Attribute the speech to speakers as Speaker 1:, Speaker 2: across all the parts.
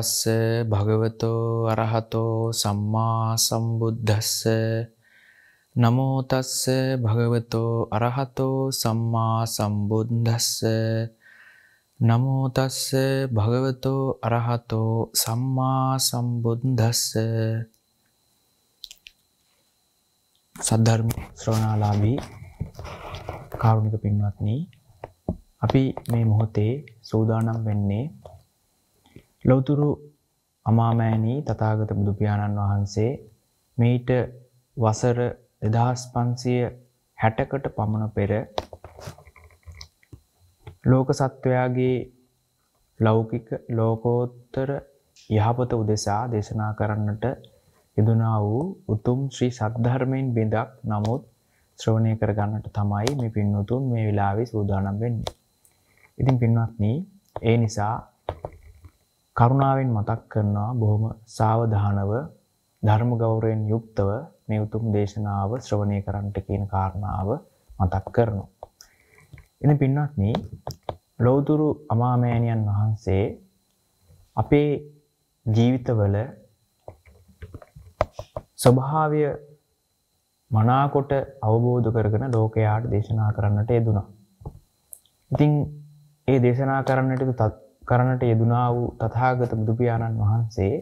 Speaker 1: තස්ස භගවතෝ අරහතෝ සම්මා සම්බුද්දස්ස නමෝ තස්ස භගවතෝ අරහතෝ සම්මා සම්බුද්දස්ස නමෝ තස්ස භගවතෝ අරහතෝ සම්මා සම්බුද්දස්ස සද්ධර්ම ශ්‍රවණාලාභී කාරුණික පින්වත්නි අපි මේ මොහොතේ සූදානම් වෙන්නේ ලෞතුරු අමාමෑණී තථාගත බුදු පියාණන් වහන්සේ මේට වසර 2560කට පමණ පෙර ලෝක සත්වයාගේ ලෞකික ලෝකෝත්තර යහපත උදෙසා දේශනා කරන්නට යෙදුනා වූ උතුම් ශ්‍රී සද්ධර්මයෙන් බිඳක් නමුත් ශ්‍රවණය කරගන්නට තමයි මේ පින්වතුන් මේ වෙලාවේ සූදානම් වෙන්නේ. ඉතින් පින්වත්නි ඒ නිසා කරුණාවෙන් මතක් කරනවා බොහොම සාවධානව ධර්ම ගෞරවයෙන් යුක්තව මේ උතුම් දේශනාව ශ්‍රවණය කරන්නට කියන කාරණාව මතක් කරනවා. ඉතින් පින්වත්නි ලෞතුරු අමාමෑණියන් වහන්සේ අපේ ජීවිතවල ස්වභාවය මනාකොට අවබෝධ කරගෙන ලෝකයාට දේශනා කරන්නට යෙදුණා. ඉතින් ඒ දේශනා කරන්නට කරනට යෙදුනා වූ තථාගත බුදුපියාණන් වහන්සේ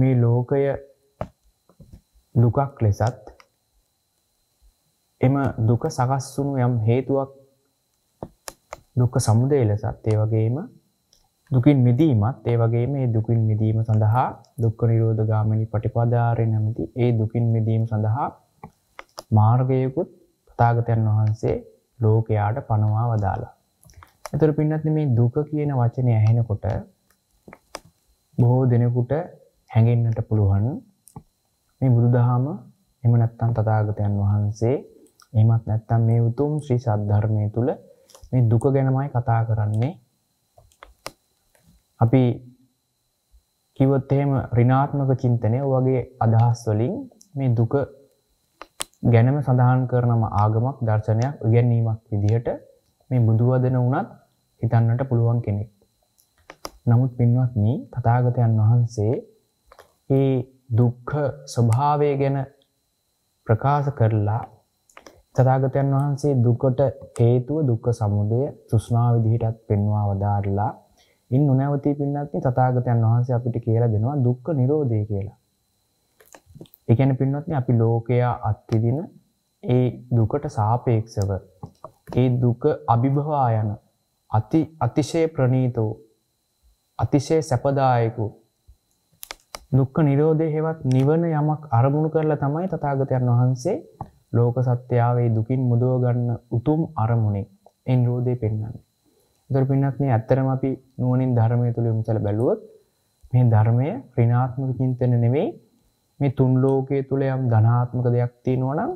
Speaker 1: මේ ලෝකය දුකක් ලෙසත් එම දුක සකස් වුණු යම් හේතුවක් දුක්ඛ සමුදය ලෙසත් ඒ වගේම දුකින් මිදීමත් ඒ වගේම මේ දුකින් මිදීම සඳහා දුක්ඛ නිරෝධ ගාමිනී පටිපදාරේ නැමැති ඒ දුකින් මිදීම සඳහා මාර්ගයකුත් තථාගතයන් වහන්සේ ලෝකයාට පනවා වදාලා එතුර පින්නත් මේ දුක කියන වචනය ඇහෙනකොට බොහෝ දෙනෙකුට හැඟෙන්න්නට පුළුවන් මේ බුදුදහම එම නැත්තන් තතාගතයන් වහන්සේ එමත් නැත්තම් මේ උතුම් ශ්‍රී සද්ධර්මය තුළ මේ දුක ගැනමයි කතා කරන්නේ අපි කිවොත් එහෙම ඍණාත්මක චින්තනය වගේ අදහස් වලින් මේ දුක ගැනම සඳහන් කරනම ආගමක් දර්ශනයක් ඉගැන්වීමක් විදිහට මේ බුදුවදන වුණත් හිතන්නට පුළුවන් කෙනෙක්. නමුත් පින්වත්නි තථාගතයන් වහන්සේ ඒ දුක්ඛ ස්වභාවය ගැන ප්‍රකාශ කරලා තථාගතයන් වහන්සේ දුකට හේතුව දුක්ඛ සමුදය තෘෂ්ණාව විදිහටත් පෙන්වා වදාරලා ඉන් නොනවතී පින්වත්නි තථාගතයන් වහන්සේ අපිට කියලා දෙනවා දුක්ඛ නිරෝධය කියලා. ඒ කියන්නේ පින්වත්නි අපි ලෝකයා අත්විඳින ඒ දුකට සාපේක්ෂව ඒ දුක අභිභවා යන අති අතිශය ප්‍රනීත වූ අතිශය සැපදායක වූ දුක්ඛ නිරෝධය හෙවත් නිවන යමක් අරමුණු කරලා තමයි තථාගතයන් වහන්සේ ලෝක සත්‍යාවේ දුකින් මුදව ගන්න උතුම් අරමුණේ ඒ නිරෝධය පෙන්වන්නේ. ඒතර පින්නත් මේ ඇත්තරම අපි නුවණින් ධර්මය තුල යොමු කරලා බැලුවොත් මේ ධර්මය ඍණාත්මක චින්තන නෙමෙයි මේ තුන් ලෝකයේ තුල යම් ධනාත්මක දෙයක් තියෙනවා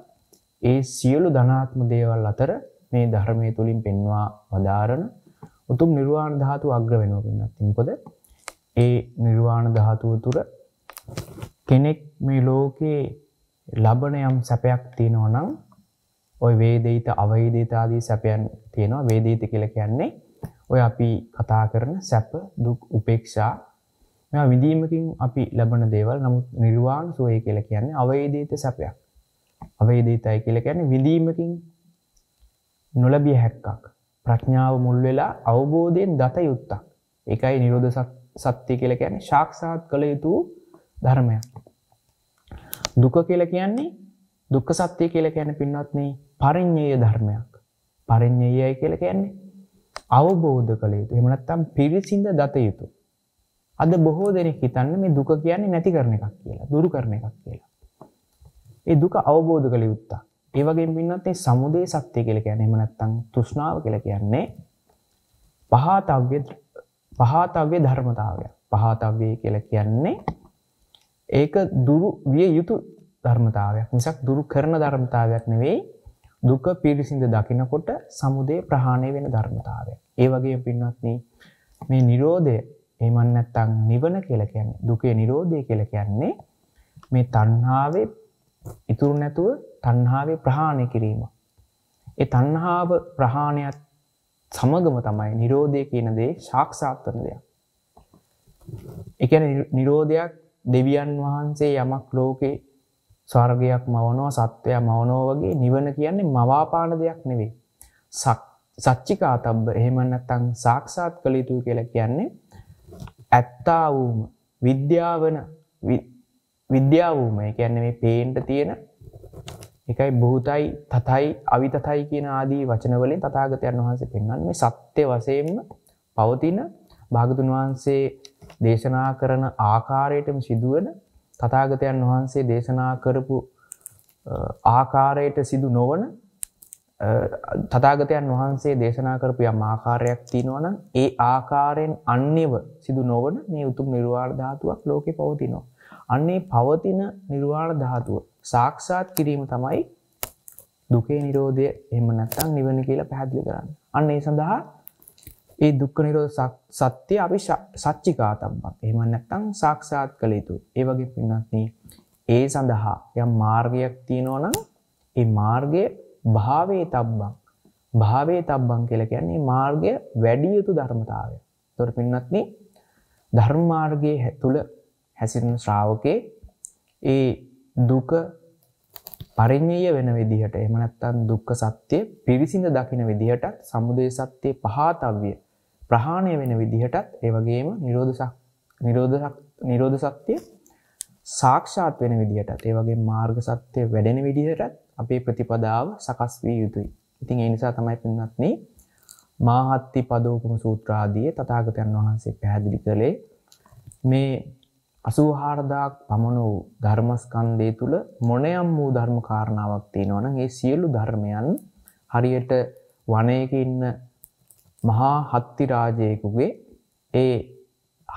Speaker 1: ඒ සියලු ධනාත්ම දේවල් අතර මේ ධර්මයේ තුලින් පෙන්වා වදාරන උතුම් නිර්වාණ ධාතු අග්‍ර වෙනවා පෙන්වත්ති මොකද ඒ නිර්වාණ ධාතුව තුර කෙනෙක් මේ ලෝකේ ලබන යම් සැපයක් තියෙනවා නම් ඔය වේදිත අවේදිත ආදී සැපයන් තියෙනවා වේදිත කියලා කියන්නේ ඔය අපි කතා කරන සැප දුක් උපේක්ෂා මේවා විඳීමකින් අපි ලබන දේවල් නමුත් නිර්වාණ සුවය කියලා කියන්නේ අවේදිත සැපයක් අවේදිතයි කියලා කියන්නේ විඳීමකින් නොලැබිය හැක්කක් ප්‍රඥාව මුල් වෙලා අවබෝධයෙන් දත යුත්තක්. එකයි නිරෝධ සත්‍ය කියලා කියන්නේ සාක්ෂාත් කළ යුතු ධර්මයක්. දුක කියලා කියන්නේ දුක්ඛ සත්‍ය කියලා කියන්නේ පින්වත්නි පරිඤ්ඤය ධර්මයක්. පරිඤ්ඤයයි කියලා කියන්නේ අවබෝධ කළ යුතු. එහෙම නැත්නම් පිරිසිඳ දත යුතු. අද බොහෝ දෙනෙක් හිතන්නේ මේ දුක කියන්නේ නැති කරන එකක් කියලා, දුරු කරන එකක් කියලා. ඒ දුක අවබෝධ කළ යුත්තක්. ඒවගේ පින්නත්තේ සමුදේ සත්‍යය කියල කියන්නේ මනැත්තං තුෂ්නාව කියල කියන්නේ පහතව්‍ය පහතව්‍ය ධර්මතාවය පහතව්‍ය කියල කියන්නේ ඒක දුරු විය යුතු ධර්මතාවයක් නිසක් දුරු කරන ධර්මතාවයක් නෙවෙයි දුක පිරිසිද දකිනකොට සමුදේ ප්‍රහාණය වෙන ධර්මතාවය. ඒ වගේ පින්වත්න මේ නිරෝධය ඒමන් නැත්තං නිවන කියල කියන්නේ දුකේ නිරෝධය කියල කියන්නේ මේ තන්හාාවේ ඉතුරු නැතුව තන්හාාව ප්‍රහාණය කිරීම. ඒ තන්හාාව ප්‍රහාණයත් සමගම තමයි නිරෝධය කියන දේ ශක්ෂාත් වන දෙයක්. එකන නිරෝධයක් දෙවියන් වහන්සේ යමක් ලෝකේ ස්වර්ගයක් මවනෝ සත්වය මවනෝ වගේ නිවන කියන්නේ මවාපාන දෙයක් නෙවේ. සච්චිකා තබ්බ එහෙමන්නත්තං සාක්ෂාත් කළ යුතු කියල කියන්නේ ඇත්තා වූම විද්‍යාවන විද්‍යාවූම කියන්නේ මේ පේන්ට තියෙන එකයි බූතයි තතයි අවිතතයි කියන ආදී වචනවලින් තතාගතයන් වහන්සේ පෙන්වන්නේ මේ සත්‍ය වශයෙන්ම පවතින භාගතුන් වහන්සේ දේශනා කරන ආකාරයටම සිදුවන තතාගතයන් වහන්සේ දේශනා කරපු ආකාරයට සිදු නොවන තතාගතයන් වහන්සේ දේශනා කරපු යම් ආකාරයක් තියෙනවනම් ඒ ආකාරයෙන් අන්‍යව සිදු නොවන මේ උතුම් නිර්වාණ ධාතුවක් ලෝකේ පවතිනවා. අන්නේ පවතින නිර්වාණ ධාතුව සාක්ෂාත් කිරීම තමයි දුකේ නිරෝධය එම නැත්තං නිවන කියලා පැහැදිලි කරන්න අන්න ඒ සඳහා ඒ දුක්ක නිරෝධ සත්‍යය අපි සච්චිකාතම්මක් එම නැත්තං සාක්ෂාත් කළ යුතු ඒවගේ පින්නත්න ඒ සඳහා යම් මාර්ගයක් තියෙනවනම් ඒ මාර්ගය භාවේ තබ්බං භාවේ තබ්බං කියල කියන්නේ මාර්ගය වැඩි යුතු ධර්මතාවය තොර පින්නත්න ධර්මාර්ගය තුළ හැසිරෙන ශ්‍රාවකේ ඒ දුක පරිඥය වෙන විදිහට එමනැත්තන් දුක්ක සත්‍යය පිරිසිඳ දකින විදිහටත් සමුදය සත්‍යය පහතව්‍ය ප්‍රහාණය වෙන විදිහටත් ඒවගේම නිරෝධ සත්‍යය සාක්ෂාත් වෙන විදිහටත් ඒවගේ මාර්ග සත්‍යය වැඩෙන විදිහටත් අපේ ප්‍රතිපදාව සකස් වී යුතුයි ඉතින් එනිසා තමයි පින්නත්න්නේ මාහත්ති පදෝපම සූත්‍රාදිය තතාගතයන් වහන්සේ පැහැදිලි කළේ මේ අසූහාරදාක් පමණ වූ ධර්මස්කන්දය තුළ මොනයම් වූ ධර්ම කාරණාවක් තියෙනවන ඒ සියලු ධර්මයන් හරියට වනයක ඉන්න මහා හත්තිරාජයකුගේ ඒ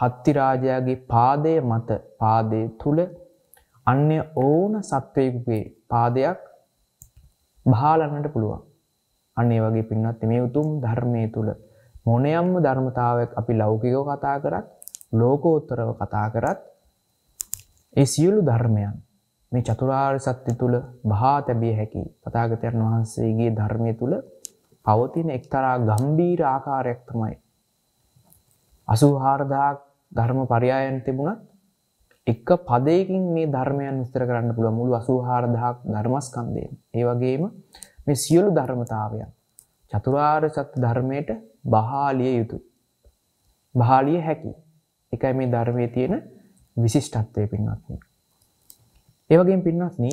Speaker 1: හත්තිරාජයාගේ පාදය මත පාදය තුළ අන්‍ය ඕන සත්වයකුගේ පාදයක් භාලන්නට පුළුවන් අන්නේ වගේ පින්නත් මේ උතුම් ධර්මය තුළ මොනයම්ම ධර්මතාවක් අපි ලෞකිකෝ කතා කරත් ලෝකෝත්තරව කතා කරත් ඒ සියලු ධර්මයන් මේ චතුරාර් සත්‍ය තුළ බහා තැබිය හැකි තතාගතයන් වහන්සේගේ ධර්මය තුළ පවතින එක්තරා ගම්බීර ආකාරයක් තමයි. අසු හාරදාක් ධර්ම පරියායන් තිබුණත් එක පදයකින් මේ ධර්මයන් විස්තර කරන්න පුළුව මුළු අසුහාරදහක් ධර්මස්කන්දයෙන්. ඒ වගේම මේ සියලු ධර්මතාවයන් චතුරාර් සත්‍ය ධර්මයට බහාලිය යුතු. බහාලිය හැකි එකයි මේ ධර්මය තියෙන විශිෂ්ටත්වය පින්වත්න. ඒවගේ පින්වත්න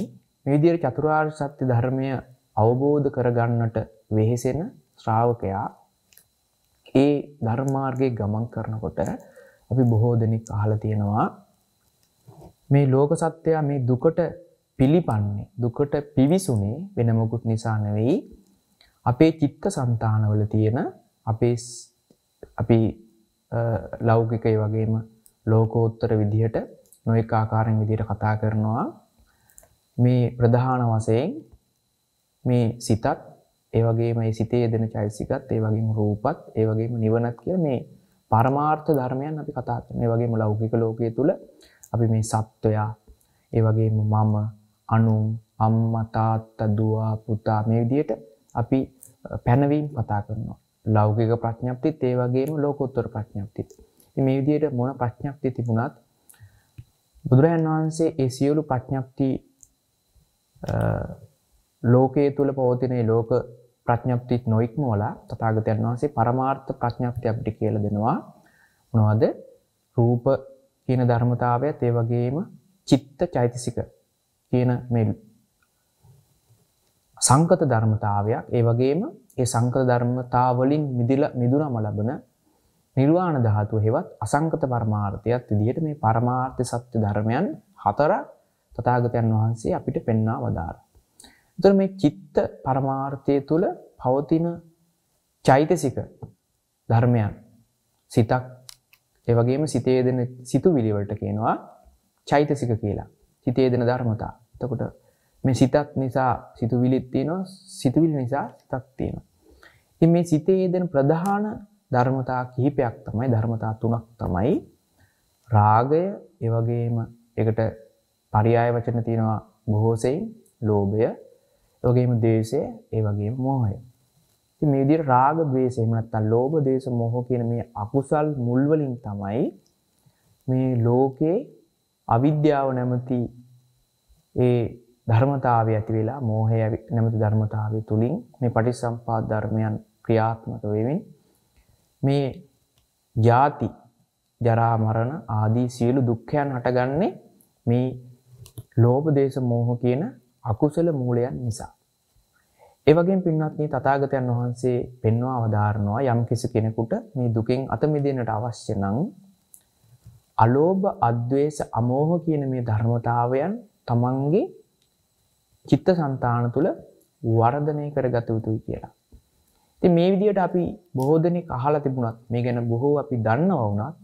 Speaker 1: විදිර චතුරාර් සත්‍ය ධර්මය අවබෝධ කරගන්නට වෙහෙසෙන ශ්‍රාවකයා ඒ ධර්මාර්ගය ගමන් කරනකොට අපි බොහෝ දෙනෙක් අහල තියෙනවා මේ ලෝක සත්‍යයා මේ දුකට පිළිපන්නේ දුකට පිවිසුනේ වෙනමකුත් නිසා නෙවෙයි අපේ චිත්ත సంతානවල තියෙන අපේ අපි ලෞකිකය වගේම ලෝකෝත්තර විදිහට නොයෙක් ආකාරයෙන් විදිහට කතා කරනවා මේ ප්‍රධාන වශයෙන් මේ සිතත් ඒ වගේම ඒ සිතේ යෙදෙන චෛතසිකත් ඒ වගේම රූපත් ඒ වගේම නිවනත් කියලා මේ පරමාර්ථ ධර්මයන් අපි කතා කරනවා. ඒ වගේම ලෞකික ලෝකයේ තුල අපි මේ සත්වයා ඒ වගේම මම අනු අම්මා තාත්තා දුව පුතා මේ විදිහට අපි පැනවීම කතා කරනවා. ලෞකික ප්‍රඥප්තිත් ඒ වගේම ලෝකෝත්තර ප්‍රඥප්තිත්. මේ විදියට මොන ප්‍රඥක්ති තිබුණත් බුදුරජන් වහන්සේ ඒ සියලු ප්‍රඥක්ති ලෝකයේ තුළ පවතිනේ ලෝක ප්‍රඥප්තිත් නොයික්මෝලා තථාගතයන් වහන්සේ පරමාර්ථ ප්‍රඥප්තිය අපිට කියලා දෙනවා මොනවද රූප කියන ධර්මතාවයත් ඒ වගේම චිත්ත චෛතසික කියන මේ සංකත ධර්මතාවයක් ඒ වගේම ඒ සංකත ධර්මතාවලින් මිදලා මිදුනම ලබන නිර්වාණ ධාතුව හෙවත් අසංකත පරමාර්ථයක් විදිහට මේ පරමාර්ථ සත්‍ය ධර්මයන් හතරක් තථාගතයන් වහන්සේ අපිට පෙන්වා වදාළා. ඒතර මේ චිත්ත පරමාර්ථය තුල පවතින චෛතසික ධර්මයන් සිතක් ඒ වගේම සිතේ දෙන සිතුවිලි වලට කියනවා චෛතසික කියලා. සිතේ දෙන ධර්මතා. එතකොට මේ සිතක් නිසා සිතුවිලිත් තියෙනවා, සිතුවිලි නිසා සිතක් තියෙනවා. ඉතින් මේ සිතේ දෙන ප්‍රධාන ධර්මතා කිහිපයක් තමයි ධර්මතා තුනක් තමයි රාගය ඒ වගේම ඒකට පරයය වචන තියෙනවා බොහෝසෙයින් ලෝභය ඒ වගේම ද්වේෂය ඒ වගේම මෝහය ඉතින් මේ විදිහට රාග ද්වේෂය එහෙම නැත්නම් ලෝභ ද්වේෂ මෝහ කියන මේ අකුසල් මුල් වලින් තමයි මේ ලෝකේ අවිද්‍යාව නැමැති ඒ ධර්මතාවය ඇති වෙලා මෝහය නැමැති ධර්මතාවය තුලින් මේ පටිසම්පාද ධර්මයන් ක්‍රියාත්මක වෙමින් මේ ජාති ජරාමරණ ආදී සියලු දුක්ඛයන් හටගන්නේ මේ ලෝභ දේශ මෝහ කියන අකුසල මූලයන් නිසා. ඒ වගේම පින්වත්නි තථාගතයන් වහන්සේ පෙන්වා අවධාරනවා යම් කිසි කෙනෙකුට මේ දුකෙන් අත මිදෙන්නට අවශ්‍ය නම් අලෝභ, අද්වේෂ, අමෝහ කියන මේ ධර්මතාවයන් තමන්ගේ චිත්තසංතාන තුල වර්ධනය කරගත යුතුයි කියලා. ති මේ විදියට අපි බොහෝ දෙනෙ කහලා තිබුණත් මේ ගැන බොහෝ අපි දන්නව වුණත්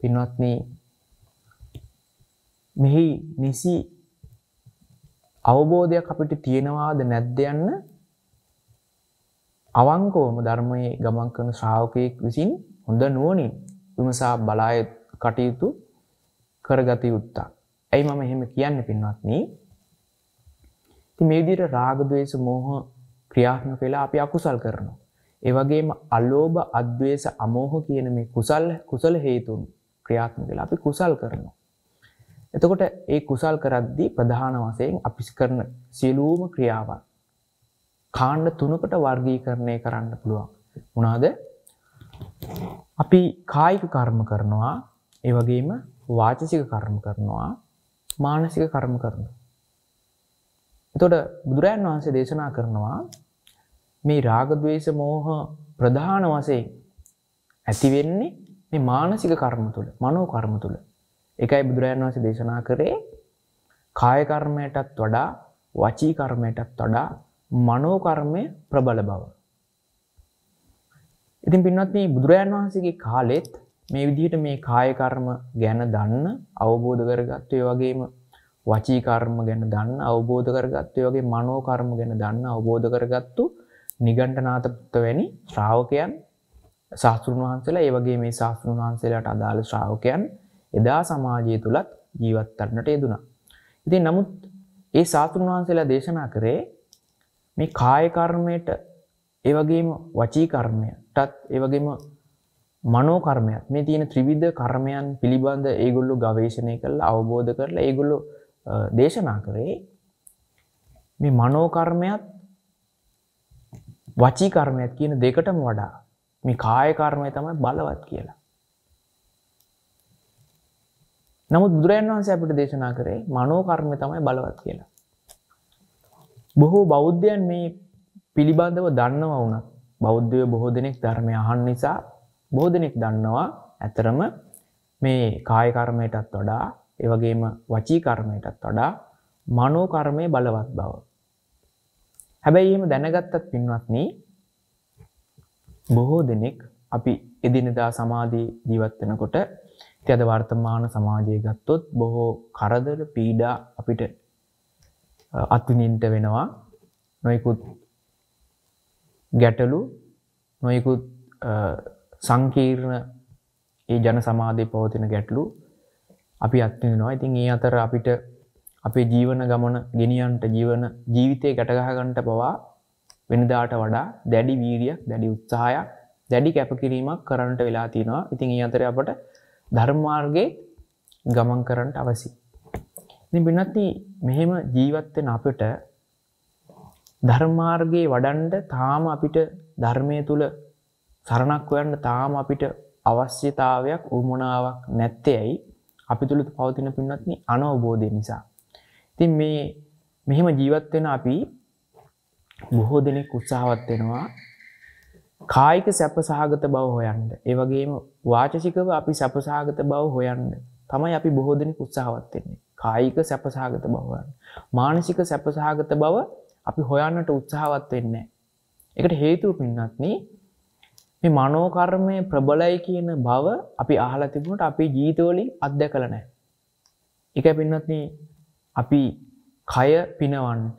Speaker 1: පින්වත්න මෙහි නිසි අවබෝධයක් අපිට තියෙනවාද නැද්ද යන්න අවංකෝම ධර්මයේ ගමන් කරන ශ්‍රාවකයෙක් විසින් හොඳ නුවනින් විමසා බලාය කටයුතු කරගත යුත්තා ඇයි මම එහෙම කියන්න පින්වත්න්නේ ති මේදිර රාගදවේශ මෝහ ක්‍රියාත්ම කලා අපි අකුසල් කරනවා ඒවගේම අලෝභ අද්වේශ අමෝහ කියන මේ කුසල් කුසල හේතුන් ක්‍රියාත්මක වෙලා අපි කුසල් කරනවා. එතකොට ඒ කුසල් කරද්දී ප්‍රධාන වශයෙන් අපි කරන සියලුම ක්‍රියාවන් කාණ්ඩ තුනකට වර්ගීකරණය කරන්න පුළුවන්. මොනවාද? අපි කායික කර්ම කරනවා, ඒ වගේම වාචසික කර්ම කරනවා, මානසික කර්ම කරනවා. එතකොට බුදුරයන් වහන්සේ දේශනා කරනවා මේ රාගදවේශ මෝහ ප්‍රධාන වසයෙන් ඇතිවෙන්නේ මේ මානසික කර්ම තුළ මනෝ කර්ම තුළ එකයි බුදුරජාන් වන්සේ දේශනා කරේ කායකර්මයටත් වඩා වචී කර්මයටත් වඩා මනෝකර්මය ප්‍රබල බව. ඉතින් පින්වත්නී බුදුරජාන් වහන්සේගේ කාලෙත් මේ විදිහට මේ කායකර්ම ගැන දන්න අවබෝධ කරගත්වය වගේම වචීකර්ම ගැන දන්න අවබෝධ කරගත්වය වගේ මනෝකර්ම ගැන දන්න අවබෝධ කරගත්තු නිගණ්ඩනාතපුත්ත වැනි ශ්‍රාවකයන් ශාස්තෘන් වහන්සලා ඒවගේ මේ ශාස්තෘන් වහන්සේලාට අදාළ ශ්‍රාවකයන් එදා සමාජය තුළත් ජීවත්තරන්නට යෙදුණා. ඉතින් නමුත් ඒ ශාස්තෘන් වහන්සේලා දේශනා කරේ මේ කායකර්මයට ඒවගේම වචීකර්මයටත් ඒවගේම මනෝකර්මයක් මේ තියෙන ත්‍රිවිධ කර්මයන් පිළිබඳ ඒගොල්ලු ගවේශණය කළ අවබෝධ කරලා ඒගොල්ලු දේශනා කරේ මේ මනෝකර්මයත් වචී කර්මයක් කියන දෙකටම වඩා මේ කාය කර්මය තමයි බලවත් කියලා. නමුත් බුදුරජාණන් වහන්සේ අපිට දේශනා කරේ මනෝ කර්මය තමයි බලවත් කියලා. බොහෝ බෞද්ධයන් මේ පිළිබඳව දන්නවා වුණත් බෞද්ධය බොහෝ දෙනෙක් ධර්මය අහන් නිසා බොහෝ දෙනෙක් දන්නවා ඇතරම මේ කාය කර්මයටත් වඩා ඒ වගේම වචී කර්මයටත් වඩා මනෝ කර්මය බලවත් බව. හැබැයි එහෙම දැනගත්තත් පින්වත්නි බොහෝ දෙනෙක් අපි එදිනදා සමාධී ජීවත් වෙනකොට ඉතින් අද වර්තමාන සමාජය ගත්තොත් බොහෝ කරදර පීඩා අපිට අත්විඳින්න වෙනවා නොයිකුත් ගැටලු නොයිකුත් සංකීර්ණ ඒ ජන සමාධය පවතින ගැටලු අපි අත්විඳිනවා. ඉතින් ඒ අතර අපිට අපේ ජීවන ගමන ගෙනියන්ට ජීවන ජීවිතය ගැටගහගන්ට පවා වෙනදාට වඩා දැඩි වීරියක් දැඩි උත්සාහයක් දැඩි කැපකිරීමක් කරන්නට වෙලා තියෙනවා ඉතින් ඒ අතර අපට ධර්මාර්ගේ ගමන් කරන්නට අවසි. ඉතින් පින්නත්ති මෙහෙම ජීවත්වෙන අපට ධර්මාර්ගයේ වඩන්ඩ තාම අපිට ධර්මය තුළ සරණක් වන්න තාම අපිට අවශ්‍යතාවයක් උමනාවක් නැත්තේ ඇයි අපි තුළ පවතින පින්නත්න අනවබෝධය නිසා ඉතින් මේ මෙහෙම ජීවත් වෙන අපි බොහෝ දෙනෙක් උත්සාහවත් වෙනවා කායික සැපසහගත බව හොයන්න. ඒ වගේම වාචසිකව අපි සැපසහගත බව හොයන්න. තමයි අපි බොහෝ දෙනෙක් උත්සාහවත් වෙන්නේ. කායික සැපසහගත බව හොයන්න. මානසික සැපසහගත බව අපි හොයන්නට උත්සාහවත් වෙන්නේ ඒකට හේතුව පින්නත්නේ මේ මනෝකර්මය ප්‍රබලයි කියන බව අපි අහලා තිබුණට අපි ජීවිතවලින් අත්දැකලා නැහැ. ඒකයි පින්නත්නේ අපි කය පිනවන්ට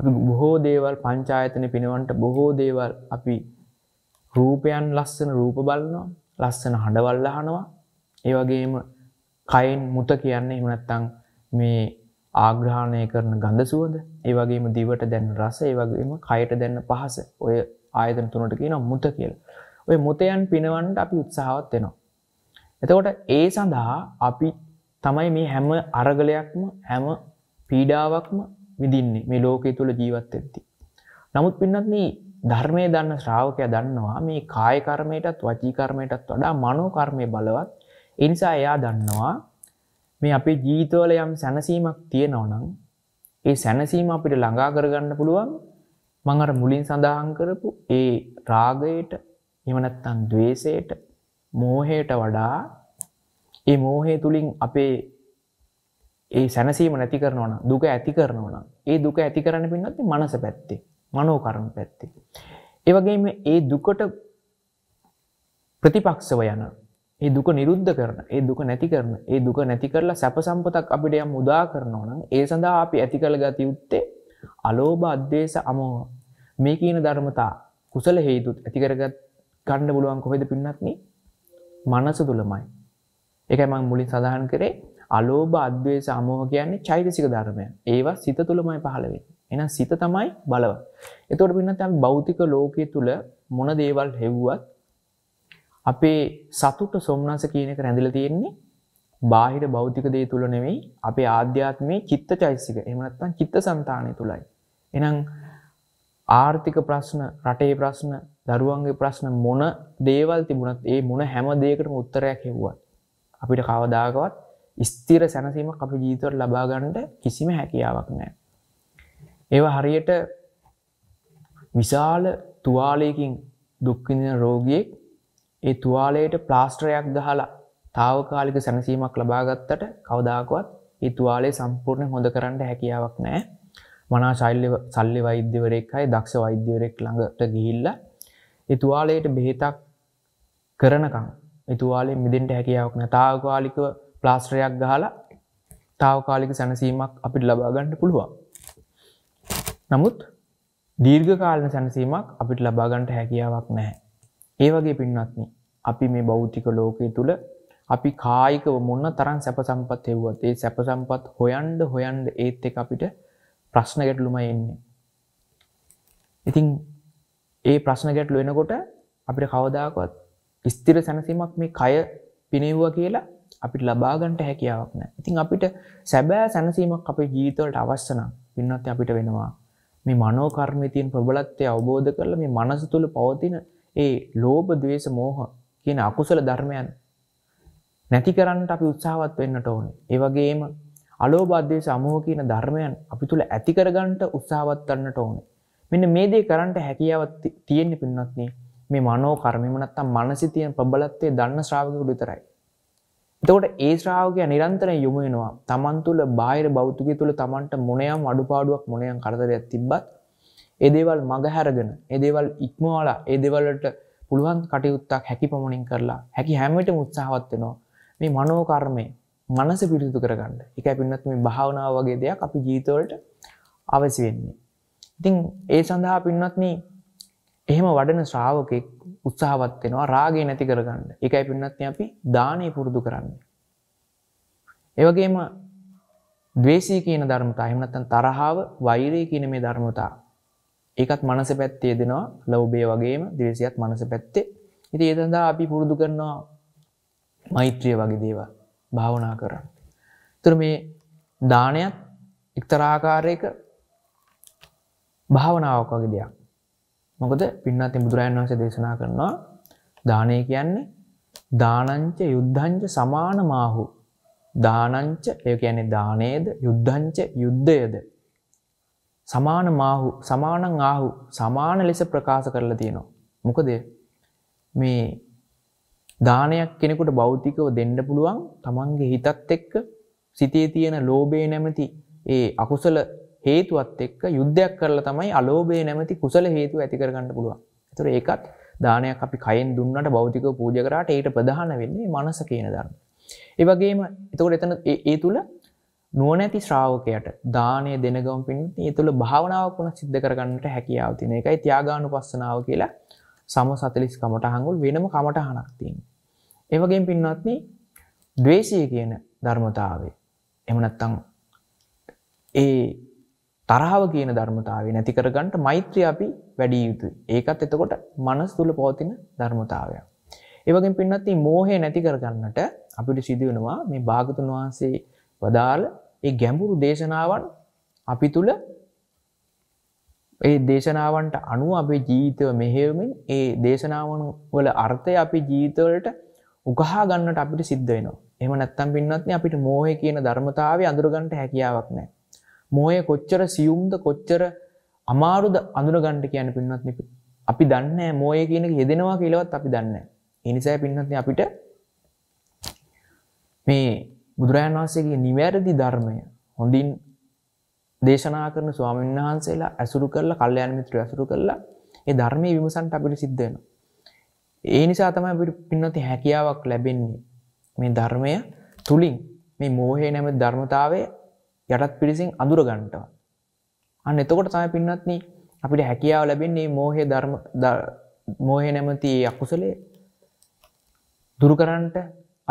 Speaker 1: අපි බොහෝ දේවල් පංචායතන පිනවන්ට බොහෝ දේවල් අපි රූපයන් ලස්සන රූප බලනවා ලස්සන හඬවල්ල හනවා ඒවගේම කයින් මුත කියන්නේ එමනත්තං මේ ආග්‍රහණය කරන ගඳ සුවද ඒවගේම දිවට දැන් රස ඒවගේම කයට දැන්න පහස ඔය ආයතන තුනට කියන මුත කියල ඔය මුතයන් පිනවන්ට අපි උත්සාහවත් වෙනවා එතකොට ඒ සඳහා අපිත් තමයි මේ හැම අරගලයක්ම හැම පීඩාවක්ම විදින්නේ මේ ලෝකය තුළ ජීවත් ඇත්ති. නමුත් පින්නත්න ධර්මය දන්න ශ්‍රාවකය දන්නවා මේ කායකර්මයටත් වචීකර්මයටත් වඩා මනෝකර්මය බලවත් එනිසා එයා දන්නවා මේ අපේ ජීතවල යම් සැනසීමක් තියෙනවනං ඒ සැනසීම අපිට ළඟා කරගන්න පුළුවන් මං අර මුලින් සඳහන් කරපු ඒ රාගයට එමනත්තන් දවේශයට මෝහයට වඩා ඒ මෝහය තුළින් අපේ ඒ සැනසීම නැති කරනවන දුක ඇති කරනවන ඒ දුක ඇති කරන්න පින්නත් මනස පැත්තේ මනෝ කරම පැත්තේ. ඒවගේ ඒ දුකට ප්‍රතිපක්ෂව යන ඒ දුක නිරුද්ධ කරන ඒ දුක නැති කරන ඒ දුක නැති කරලා සැප සම්පතක් අපිට යම් උදා කරනවනම් ඒ සඳහා අපි ඇති කළ ගත යුත්තේ අලෝභ අධ්‍යේශ අමෝහ මේ කියන ධර්මතා කුසල හේතුත් ඇති කරගත් ගන්න පුළුවන් කොහෙද පින්නත්නි මනස තුලමයි එක මං මුලින් සඳහන් කරේ අලෝභ අද්වේ සමෝහ කියන්නේ චෛතසික ධර්මය ඒවා සිත තුළමයි පහළවෙන් එනම් සිත තමයි බලව එතොට පින්න තැම් බෞතික ලෝකය තුළ මොන දේවල් හෙව්වත් අපේ සතුට සොම්නාස කියනක රැඳල තියෙන්නේ බාහිර බෞතික දේ තුළ නෙවෙයි අපේ ආධ්‍යාත්මේ චිත්ත චෛසික එමනත්තන් චිත්ත සන්තානය තුළයි එනම් ආර්ථික ප්‍රශ්න රටේ ප්‍රශ්න දරුවන්ගේ ප්‍රශ්න මොන දේවල් තිබුණත් ඒ මොන හැම දේකටම උත්තරයක් හෙව්වත් අපිට කවදාකවත් ස්තිර සැනසීම අපි ජීතවට ලබාගන්නට කිසිම හැකියාවක් නෑ. ඒවා හරියට විශාල තුවාලයකින් දුක්කිඳන රෝගියෙක් ඒ තුවාලයට ප්ලාස්ටරයක් දහලා තාවකාලික සැනසීමක් ලබාගත්තට කවදාකුවත් ඒ තුවාලේ සම්පූර්ණ හොඳ කරන්න හැකියාවක් නෑ මනා ශල්්‍ය සල්ලි වෛද්‍යවරෙක් අයි දක්ෂ වෛද්‍යවරෙක් ළඟට ගිහිල්ල ඒ තුවාලයට බෙහෙතක් කරනකං ඉතුවාලින් මිදෙන්ට හැකියාවක් නතාවකාලික ප්ලාස්ටරයක් ගහලා තාවකාලික සැනසීමක් අපිට ලබාගන්න පුළුවන්. නමුත් දීර්ඝ කාලන සැනසීමක් අපිට ලබාගන්ට හැකියාවක් නැහැ. ඒ වගේ පින්නත්න අපි මේ බෞතික ලෝකය තුළ අපි කායිකව මොන්න තරන් සැප සම්පත් හෙව්වත් ඒ සැප සම්පත් හොයන්ඩ හොයන්ඩ ඒත් එක අපිට ප්‍රශ්න ගැටලුම එන්නේ. ඉතින් ඒ ප්‍රශ්න ගැටලු එනකොට අපිට කවදාකවත් ස්තිර සැනසීමක් මේ කය පිනෙව්වා කියලා අපිට ලබාගන්ට හැකියාවක් නෑ ඉතින් අපිට සැබෑ සැනසීමක් අපේ ජීතවලට අවස්සන පින්නත් අපිට වෙනවා මේ මනෝකර්මිතියන් ප්‍රබලත්වය අවබෝධ කරල මේ මනස තුළ පවතින ඒ ලෝබ දවේශ මෝහ කියන අකුසල ධර්මයන් නැති කරන්නට අපි උත්සාහවත් වෙන්නට ඕන ඒවගේම අලෝබද්ධය සමෝහ කියන ධර්මයන් අපි තුළ ඇතිකරගන්ට උත්සාහවත් වන්නට ඕන මෙන්න මේ දේ කරන්නට හැකියාවත් තියෙන්න්න පින්නත්න්නේ මේ මනෝ කර්මම නත්තම් මනසිතියන් ප්‍රබලත්වය දන්න ශ්‍රාවකකුට විතරයි. එතකොට ඒ ශ්‍රාවකය නිරන්තරය යොමු වෙනවා තමන් තුළ බාහිර බෞතුක තුළ තමන්ට මොනයම් අඩුපාඩුවක් මොනයම් කරදරයක් තිබ්බත් එදේවල් මඟ හැරගෙන එදේවල් ඉක්මවාලා ඒදේවලට පුළුවන් කටයුත්තක් හැකි පමණින් කරලා හැකි හැමට උත්සාහවත් වෙනවා මේ මනෝකර්මය මනස පිරිතු කරගන්න එක පින්නත් මේ භාවනාව වගේ දෙයක් අපි ජීතවලට අවසි වෙන්නේ. ඉතින් ඒ සඳහා පින්නත්න්නේ එහෙම වඩන ශ්‍රාවකෙක් උත්සාහවත් වෙනවා රාගේ නැති කරගන්න. ඒකයි පින්නත් අපි දානේ පුරුදු කරන්නේ. ඒ වගේම ද්වේෂය කියන ධර්මතාව එහෙම නැත්නම් තරහව, වෛරය කියන මේ ධර්මතා. ඒකත් මනස පැත්තේ දෙනවා. ලෝභය වගේම ද්වේෂයත් මනස පැත්තේ. ඉතින් ඒ සඳහා අපි පුරුදු කරනවා මෛත්‍රිය වගේ දේවල් භාවනා කරන්න. ඒතර මේ දානයත් එක්තරා ආකාරයක භාවනාවක් වගේ දෙයක්. මොකද පින්නත් බුදුරාන් වහස දේශනා කරනවා දානය කියන්නේ දානංච යුද්ධංච සමාන මාහු දානංච ඒ කියන්නේ දානේද යුද්ධංච යුද්ධයද සමාන මාහු සමානං ආහු සමාන ලෙස ප්‍රකාශ කරලා තියෙනවා මොකද මේ දානයක් කෙනෙකුට භෞතිකව දෙන්න පුළුවන් තමන්ගේ හිතත් එක්ක සිතේ තියෙන ලෝබේ නැමති ඒ අකුසල හේතුවත් එක්ක යුද්ධයක් කරලා තමයි අලෝභය නැමැති කුසල හේතු ඇති කරගන්න පුළුවන්. ඒතර ඒකත් දානයක් අපි කයෙන් දුන්නට භෞතිකව පූජා කරාට ඊට ප්‍රධාන වෙන්නේ මනස කියන ධර්ම. ඒ වගේම එතකොට එතන ඒ තුල නුවණැති ශ්‍රාවකයට දානය දෙන ගමන් පින්නේ ඒ තුල භාවනාවක් වුණා සිද්ධ කරගන්නට හැකියාව තියෙන එකයි ත්‍යාගානුපස්සනාව කියලා සම 40 කමටහඟුල් වෙනම කමටහනක් තියෙනවා. ඒ වගේම පින්වත්නි ද්වේෂය කියන ධර්මතාවය එහෙම නැත්නම් ඒ තරාව කියන ධර්මතාව නැති කරගන්නට මෛත්‍රිය අපි වැඩි යුතු. ඒකත් එතකොට මනස් තුල පවතින ධර්මතාවය. ඒ වගේම පින්නත් මේ මෝහය නැති කරගන්නට අපිට සිදු වෙනවා මේ භාගතුන් වහන්සේ වදාළ ඒ ගැඹුරු දේශනාවන් අපි තුල ඒ දේශනාවන්ට අනුව අපේ ජීවිතය මෙහෙවමින් ඒ දේශනාවන් වල අර්ථය අපේ ජීවිතවලට උකහා ගන්නට අපිට සිද්ධ වෙනවා. එහෙම නැත්නම් පින්නත් අපිට මෝහය කියන ධර්මතාවය අඳුර ගන්නට හැකියාවක් නැහැ. මෝය කොච්චර සියුම්ද කොච්චර අමාරුද අඳුරගණ්ඩ කියන පින්නත්නක අපි දන්න මෝය කියන යෙදෙනවා කියලවත් අපි දන්න එනිසෑ පින්නත්න අපිට මේ බුදුරාණන් වහන්සේගේ නිවැරදි ධර්මය හොඳින් දේශනා කරන ස්වාමන් වහන්සේලා ඇසුරු කරලා කල්්‍යයන මිත්‍ර ඇසුරු කරලා ඒ ධර්මය විමසන්ට අපිට සිද්ධයන ඒ නිසා තම අපිට පින්නති හැකියාවක් ලැබෙන්නේ මේ ධර්මය තුළින් මේ මෝහේ නැම ධර්මතාවේ යටත් පිරිසින් අඳුරගන්ටව. අන්න එතකොට තමයි පින්නත්න අපිට හැකියාව ලැබෙන්නේ මෝහ ධර්ම මෝහ නැමති අකුසලේ දුරුකරන්ට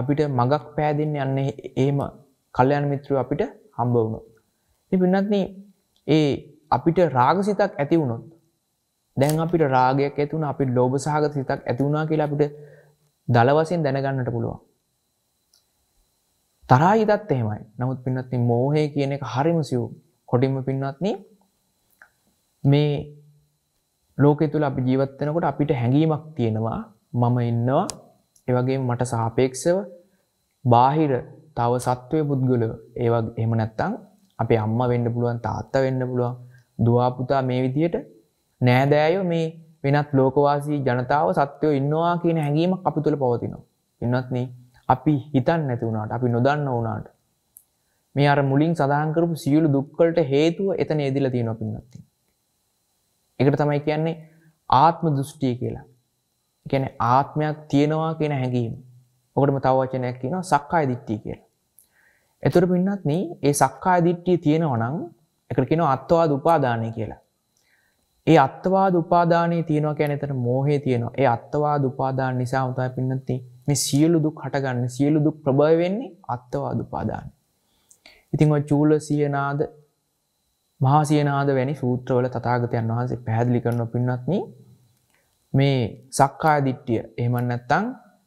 Speaker 1: අපිට මගක් පෑදින්න යන්න ඒම කල්යන් මිත්‍රුව අපිට හම්බ වුණු. ති පින්නත්න ඒ අපිට රාග සිතක් ඇති වුණොත් දැන් අපිට රාගයක් ඇතුන අපි ලෝබ සහග සිතක් ඇතිවුණා කියලා අපිට දලවසින් දැනගන්නට පුළුවන් තරා ඉදත් එහෙමයි නමුත් පින්නත්ති මෝහය කියන එක හරිම සියූ කොටිම පින්නත්න මේ ලෝකෙ තුළ අපි ජීවත්වෙනකොට අපිට හැඟීමක් තියෙනවා මම ඉන්නවා ඒවගේ මට සාපේක්ෂව බාහිර තව සත්වය පුද්ගල ඒවා එම නැත්තං අපේ අම්ම වෙන්න පුළුවන් තාත්ත වෙන්න පුළුවන් දවාපුතා මේ විදියට නෑදෑයෝ මේ වෙනත් ලෝකවාසී ජනතාව සත්වයෝ ඉන්නවා කියන හැඟීමක් අපි තුළ පවතිනවා ඉන්නත්න්නේ අපි හිතන් නැති වුණාට අපි නොදන්න වුණාට මේ අර මුලින් සඳහන්කරපු සියලු දුක්කලට හේතුව එතන ඒදිල තියෙන පින්නත්ති. එකට තමයි කියන්නේ ආත්ම දෘෂ්ටිය කියලා. ගැන ආත්මයක් තියෙනවා කියෙන හැඟීම ඔකටම තවචනයක් කියන සක්කාය දිට්ටි කියලා. එතුර පින්නත්න ඒ සක්කාය දිට්ටිය තියෙනවනං එකට කියෙන අත්වාද උපාදානය කියලා. ඒ අත්වාද උපාදානය තියෙනවා කැනෙතට මෝහේ තියෙනවා ඒ අත්වාද උපාදාන නිසා උතයි පින්නත්තිේ මේ සියලු දුක් හටගන්න සියලු දුක් ප්‍රභව වෙන්නේ අත්වාද උපාදාන. ඉතින් ඔය චූල සියනාද මහා සියනාද වැනි සූත්‍රවල තථාගතයන් වහන්සේ පැහැදිලි කරන පින්වත්නි මේ සක්කාය දිට්ඨිය එහෙම නැත්නම්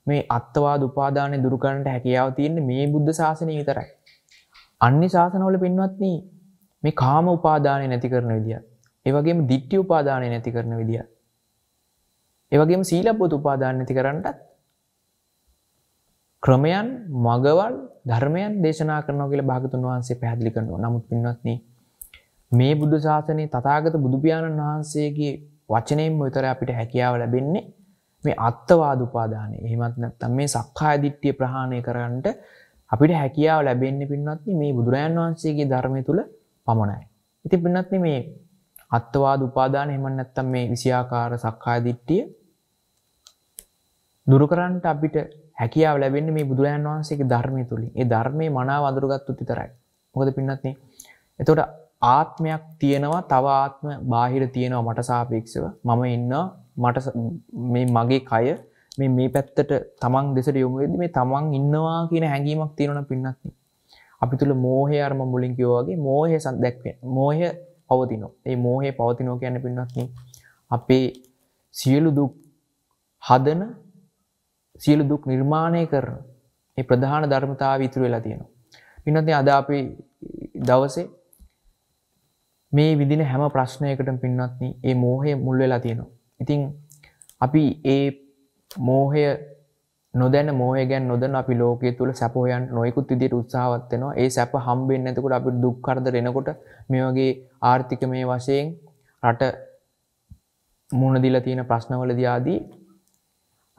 Speaker 1: මේ අත්වාද උපාදානෙ දුරු කරන්නට හැකියාව තියෙන්නේ මේ බුද්ධ ශාසනය විතරයි. අන්‍ය ශාසනවල පින්වත්නි මේ කාම උපාදානෙ නැති කරන විදියත්, ඒ වගේම දිට්ඨි උපාදානෙ නැති කරන විදියත්, ඒ වගේම සීලබ්බත උපාදානෙ නැති කරන්නටත් ක්‍රමයන් මගවල් ධර්මයන් දේශනා කරනෝ කියල භාගතුන් වහන්සේ පැහදිලි කරනවා නමුත් පින්වත්න මේ බුදු ශාසනය තතාගත බුදුපාණන් වහන්සේගේ වචනයෙන් විතර අපිට හැකියාව ලැබෙන්නේ මේ අත්තවාද උපාදානය එහෙමත් නැත්තම් මේ සක්කායදිට්ටිය ප්‍රහාණය කරන්නට අපිට හැකියාව ලැබෙන්න පින්නත් මේ බුදුරජන් වහන්සේගේ ධර්මය තුළ පමණයි. ඉති පින්නත් මේ අත්තවාද උපාදාන හෙමන් නැත්තම් මේ විසියාකාර සක්කායදිට්ටිය දුරුකරන්ට අපිට හැකියාව ලැබෙන්නේ මේ බුදුරජාන් වහන්සේගේ ධර්මය තුලින්. ඒ ධර්මයේ මනාව අඳුරගත්තොත් විතරයි. මොකද පින්නත් නේ. එතකොට ආත්මයක් තියෙනවා තව ආත්ම බාහිර තියෙනවා මට සාපේක්ෂව. මම ඉන්නවා මට මේ මගේ කය මේ මේ පැත්තට තමන් දෙසට යොමු වෙද්දි මේ තමන් ඉන්නවා කියන හැඟීමක් තියෙනවා පින්නත් නේ. අපි තුල මෝහය අර මම මුලින් කිව්වා වගේ මෝහය දැක්වෙන. මෝහය පවතිනවා. ඒ මෝහය පවතිනවා කියන්නේ පින්නත් නේ. අපේ සියලු දුක් හදන සියලු දුක් නිර්මාණය කරන ඒ ප්‍රධාන ධර්මතාව ඉතුරු වෙලා තියෙනවා. පින්නත් අද අපි දවසේ මේ විදින හැම ප්‍රශ්නයකටම පින්නත් ඒ මෝහය මුල් වෙලා තියෙනවා. ඉතින් අපි ඒ මෝහය නොදැන මෝහය ගැන නොදැන අපි ලෝකයේ තුල සැප හොයන්න නොයෙකුත් විදිහට උත්සාහවත් වෙනවා. ඒ සැප හම්බෙන්නේ නැතකොට අපිට දුක් කරදර එනකොට මේ වගේ ආර්ථිකමය වශයෙන් රට මුණ දීලා තියෙන ප්‍රශ්නවලදී ආදී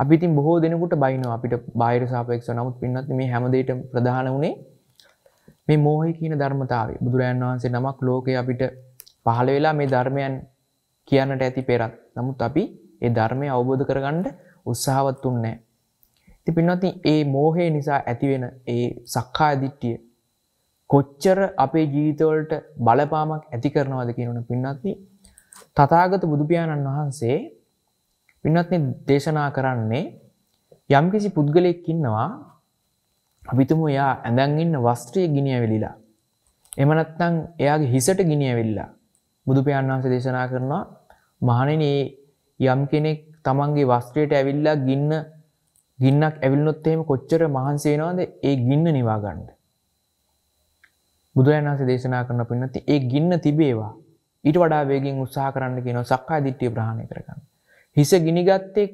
Speaker 1: අපිතින් බොහෝ දෙනකුට බයිනවා අපිට බාහිර සාපෙක්ෂ නමුත් පින්නත් මේ හැමදේට ප්‍රධාන වුණේ මේ මෝහහි කියන ධර්මතාව බුදුරජන් වහන්සේ නමක් ලෝකය අපිට පහළ වෙලා මේ ධර්මයන් කියන්නට ඇති පෙරත් නමුත් අපි ඒ ධර්මය අවබෝධ කරගන්නට උත්සාහවත් තුන්නෑ ති පින්නති ඒ මෝහේ නිසා ඇතිවෙන ඒ සක්කා දිට්ටිය කොච්චර අපේ ජීවිතවලට බලපාමක් ඇති කරනවාද කියනන පින්නත්ති තතාගත බුදුපාණන් වහන්සේ පින්වත්නි දේශනා කරන්නේ යම්කිසි පුද්ගලයෙක් ඉන්නවා අපිතුම එයා ඇඳන් ඉන්න වස්ත්‍රය ගිනියවිලිලා. එහෙම නැත්නම් එයාගේ හිසට ගිනියවිලා. බුදු පියාණන් වහන්සේ දේශනා කරනවා මහණෙනි යම් කෙනෙක් තමන්ගේ වස්ත්‍රයට ඇවිල්ලා ගින්න ගින්නක් ඇවිල්නොත් එහෙම කොච්චර මහන්සි වෙනවද ඒ ගින්න නිවා ගන්න. බුදුරජාණන් වහන්සේ දේශනා කරන පින්නත් ඒ ගින්න තිබේවා. ඊට වඩා වේගෙන් උත්සාහ කරන්න කියනවා සක්කාය දිට්ඨිය ප්‍රහාණය කරගන්න. හිස ගිනිගත්තෙක්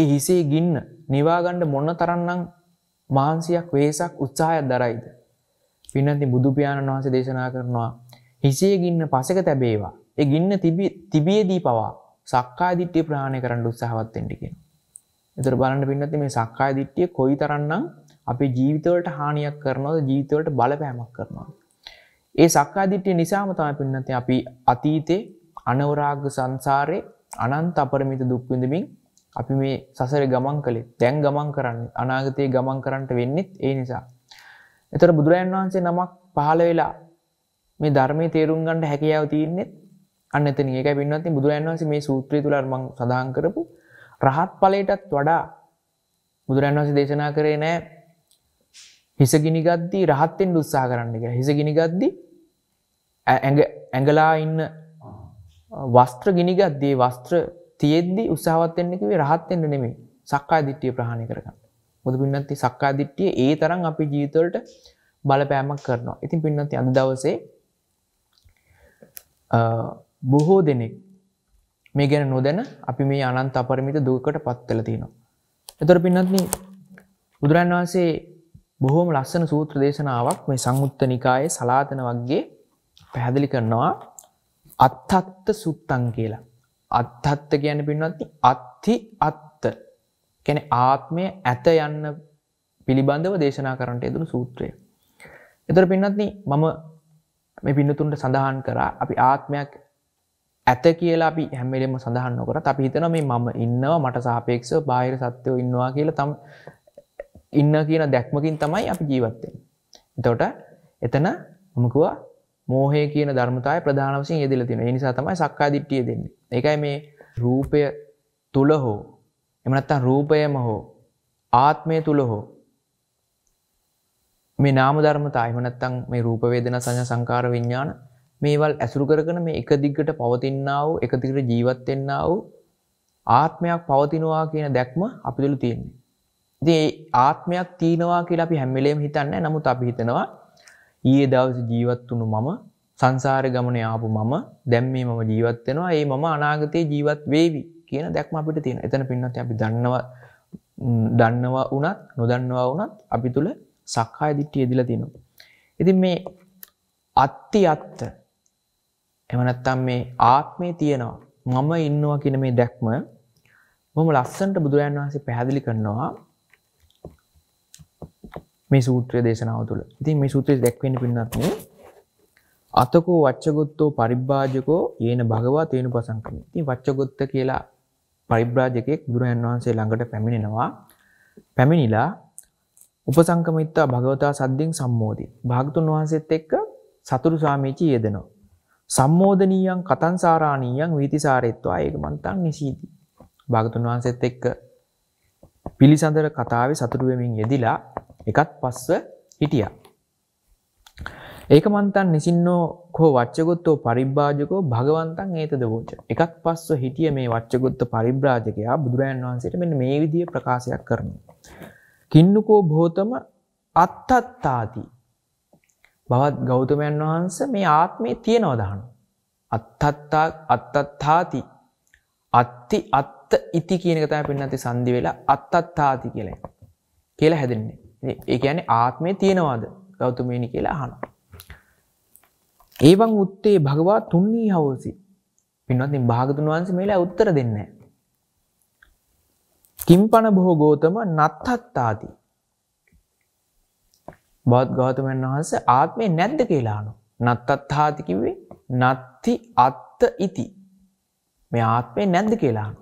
Speaker 1: ඒ හිසේ ගින්න නිවාගණ්ඩ මොන්න තරන්නම් මහන්සියක් වේසක් උත්සාහයක් දරයිද. පිනති බුදුපාණන් වහස දේශනා කරනවා. හිසේ ගින්න පසක තැබේවා. එ ගින්න තිබියදී පවා සක්කා දිට්ටිය ප්‍රාණය කරන්න උත්සාහවත්තෙන්ටිකෙන. එතර බලන්න පින්නති මේ සක්කා දිට්ටිය කොයි තරන්නම් අපි ජීවිතවලට හානියක් කරනවද ජීවිතවලට බලපෑමක් කරනවා. ඒ සක්කාදිට්ටිය නිසාම තම පින්නති අපි අතීතේ අනවරාග සංසාරය අනන්ත අපරමිත දුක්විඳමින් අපි මේ සසර ගමන් කළේ දැන් ගමන් කරන්න අනාගතයේ ගමන් කරන්නට වෙන්නෙත් ඒ නිසා. එතර බුදුරජන් වහන්සේ නමක් පහළ වෙලා මේ ධර්මය තේරුම් ගන්නට හැකියාව තියන්නෙත් අන්න එතන ඒක පින්නති බුදුරන් වහන්සේ මේ සූත්‍රය තුළර්මං සඳහන් කරපු රහත් පලයටත් වඩා බුදුරන් වහසේ දේශනා කරේ නෑ හිස ගිනිගද්දී රහත්තෙන් උත්සා කරන්න කියලා හිස ගිනිගද්දී ඇඟලා ඉන්න වස්ත්‍ර ගිනිගත්දී වස්ත්‍ර තියෙද්දි උත්සාහවත්වෙන්නකිවේ රහත්වෙන්න නෙමේ සක්කා දිට්ටිය ප්‍රහණය කරගන්න මුොද පින්නති සක්කා දිට්ටිය ඒ තරම් අපි ජීතවලට බලපෑමක් කරනවා ඉතින් පින්නති අඳ දවසේ බොහෝ දෙනෙක් මේ ගැන නොදැන අපි මේ අනන්ත අපරමිත දුකට පත්වල තියෙනවා. එතොර පින්නත්න බුදුරන් වහන්සේ බොහෝම ලස්සන සූත්‍ර දේශනාවක් මේ සංයුත්ත නිකායේ සලාතන වගේ පැහැදිලි කරනවා අත්හත්ත සුත්තන් කියලා. අත්හත්ත ගැන පින්නත් අත්ති අත්ත කැන ආත්මය ඇත යන්න පිළිබඳව දේශනා කරට යදුණු සූත්‍රය. එතර පින්නත්න මම මේ පින්නතුන්ට සඳහන් කරා අපි ආත්මයක් ඇත කියලා අපි හැමලෙම සඳහන් නොකර අපි හිතන මේ මම ඉන්නවා මට සාපේක්ෂ බාහිර සත්‍යයෝ ඉන්නවා කියලා තම් ඉන්න කියන දැක්මකින් තමයි අපි ජීවත්තෙන්. එතොට එතන මමකුවා මෝහය කියන ධර්මතාය ප්‍රධාන වසින් යෙදල තින නිසා තමයි සක්කා දිට්ටිය දෙන්න එකයි මේ රූපය තුළ හෝ එමනත්තා රූපයම හෝ ආත්මය තුළ හෝ මේ නාම ධර්මතා එමනත්තං මේ රූපවේදන සඥ සංකාර විඤ්ඥාන මේවල් ඇසුරු කරන මේ එක දිග්ගට පවතින්නාව එකතිකට ජීවත්වෙන්නාව ආත්මයක් පවතිනවා කියන දැක්ම අපිතුළු තියෙන්නේ. දේ ආත්මයක් තියෙනවා කියලා අපි හැම්මිලේම හිතන්න නමුත් අපි හිතනවා ඊයේ දවස ජීවත් වුණු මම සංසාර ගමන ආපු මම දැම් මේ මම ජීවත් වෙනවා ඒ මම අනාගතයේ ජීවත් වේවි කියන දැක්ම අපිට තියෙන එතන පින්නත් අපි දන්නවා දන්නවා වනත් නොදන්නවා වනත් අපි තුළ සක්කාය දිට්ටිය දිල තිනවා. ඉතින් මේ අත්ති අත්ත එමනත්තම් මේ ආත්මය තියෙනවා මම ඉන්නවා කියන මේ දැක්ම මොම ලස්සන්ට බුදුරන් වහන්සේ පැහැදිලි කරනවා මේ සූත්‍රය දේශනාව තුළ ඉතින් මේ සූත්‍රය දැක්වෙන පින්නත්න අතකෝ වච්චගොත්තෝ පරිබ්භාජකෝ ඒන භගවා තියෙන පසංකම ති වච්චගොත්ත කියලා පරිබ්‍රාජකෙක් බුදුරන් වහන්සේ ළඟට පැමිණෙනවා පැමිණිලා උපසංකමිත්තා භගවතා සද්ධින් සම්මෝධී භාගතුන් වහන්සේත් එක්ක සතුරු සාමීචී යෙදෙනවා සම්මෝධනීයන් කතන්සාරාණීයන් වීතිසාරෙත්වා ඒක මන්තන් නිසීති. භාගතුන් වහන්සේත් එක්ක පිළිසඳර කතාවේ සතුරු වෙමින් යෙදිලා එකත් පස්ස හිටියා. ඒක මන්තන් නිසින්නෝ කෝ වච්චගොත්තෝ පරිබ්භාජකෝ භගවන්තන් ඒතද වෝච එකක් පස්ව හිටිය මේ වච්චගොත්ත පරිබ්‍රාජකයා බුදුරාන් වහන්සේට මෙ මේ විදිිය ප්‍රකාශයක් කරනු. කින්නුකෝ බෝතම අත්තත්තාති බවත් ගෞතමයන් වහන්ස මේ ආත්මේ තියෙනව දහනු. අත්තත්තා අත්තත්තාති අත්ති අත්ත ඉති කියනකතය පෙන්න්නති සන්දි වෙලා අත්තත්තාති කියල කියලා හැදන්නේ. ඒගැන ආත්මය තියෙනවාද ගෞතමයනි කියලා හන. ඒවන් උත්තේ භගවා තුන්නේ හවසි පින්වත්ති භාගතුන් වහන්සේ මේලා උත්තර දෙන්න. කිම් පණ බොහෝ ගෝතම නත්හත්තාති බෞද් ගෞතමයන් වහන්ස ආත්මය නැද්ද කියලානු නත්තත්හාතිකිවේ නත්ති අත්ත ඉති මේ ආත්මය නැද්ද කියලානු.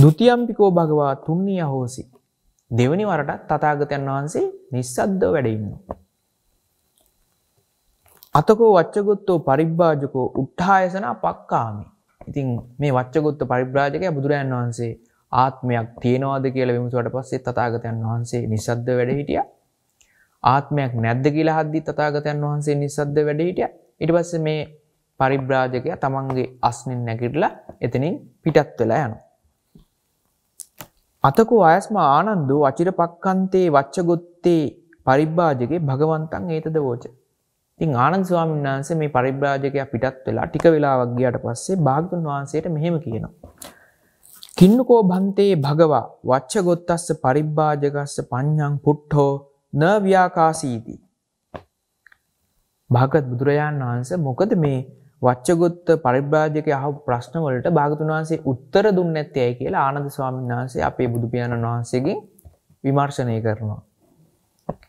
Speaker 1: දුතියම්පිකෝ භගවා තුන්නේ අහෝසි දෙවනි වරටත් තතාගතයන් වහන්සේ නිස්සද්දව වැඩඉන්න. අතකෝ වච්චගොත්තෝ පරිබ්භාජකෝ උට්හායසන පක්කාමි ඉතින් මේ වච්චගොත්ත පරිබ්‍රාජකය බුදුරයන් වහන්සේ ආත්මයක් තියෙනවාද කියල විමුසුවට පස්සේ තතාගතයන් වහන්සේ නිසද්ද වැඩ හිටිය ආත්මයක් නැද්ද කියලා හද්දි තතාගතයන් වහන්සේ නිසද්ද වැඩ හිටිය ඉට පස්ස මේ පරිබ්‍රාජකය තමන්ගේ අස්නෙන් නැකිරලා එතනින් පිටත් වෙලා යනවා අතකෝ අයස්ම ආනන්දු වචිර පක්කන්තේ වච්චගොත්තේ පරිබ්බාජකේ භගවන්තන් ඒතද වෝච. ඉතින් ආනන්ද ස්වාමීන් වහන්සේ මේ පරිබ්‍රාජකයා පිටත් වෙලා ටික වෙලාවක් ගියාට පස්සේ භාගතුන් වහන්සේට මෙහෙම කියනවා. කින්නකෝ භන්තේ භගවා වච්චගොත්තස්ස පරිබ්බාජකස්ස පඤ්ඤං පුට්ඨෝ න ව්‍යාකාසීති. භාගත් බුදුරජාණන් වහන්සේ මොකද මේ වච්චගුත්ත පරිබ්‍රාජක අහපු ප්‍රශ්නවලට භාගතුන් වහන්සේ උත්තර දුන්න ඇති ඇයි කියලා ආනද ස්වාමීන් වහන්සේ අපේ බුදුපියාණන් වහන්සේගේ විමර්ශනය කරනවා.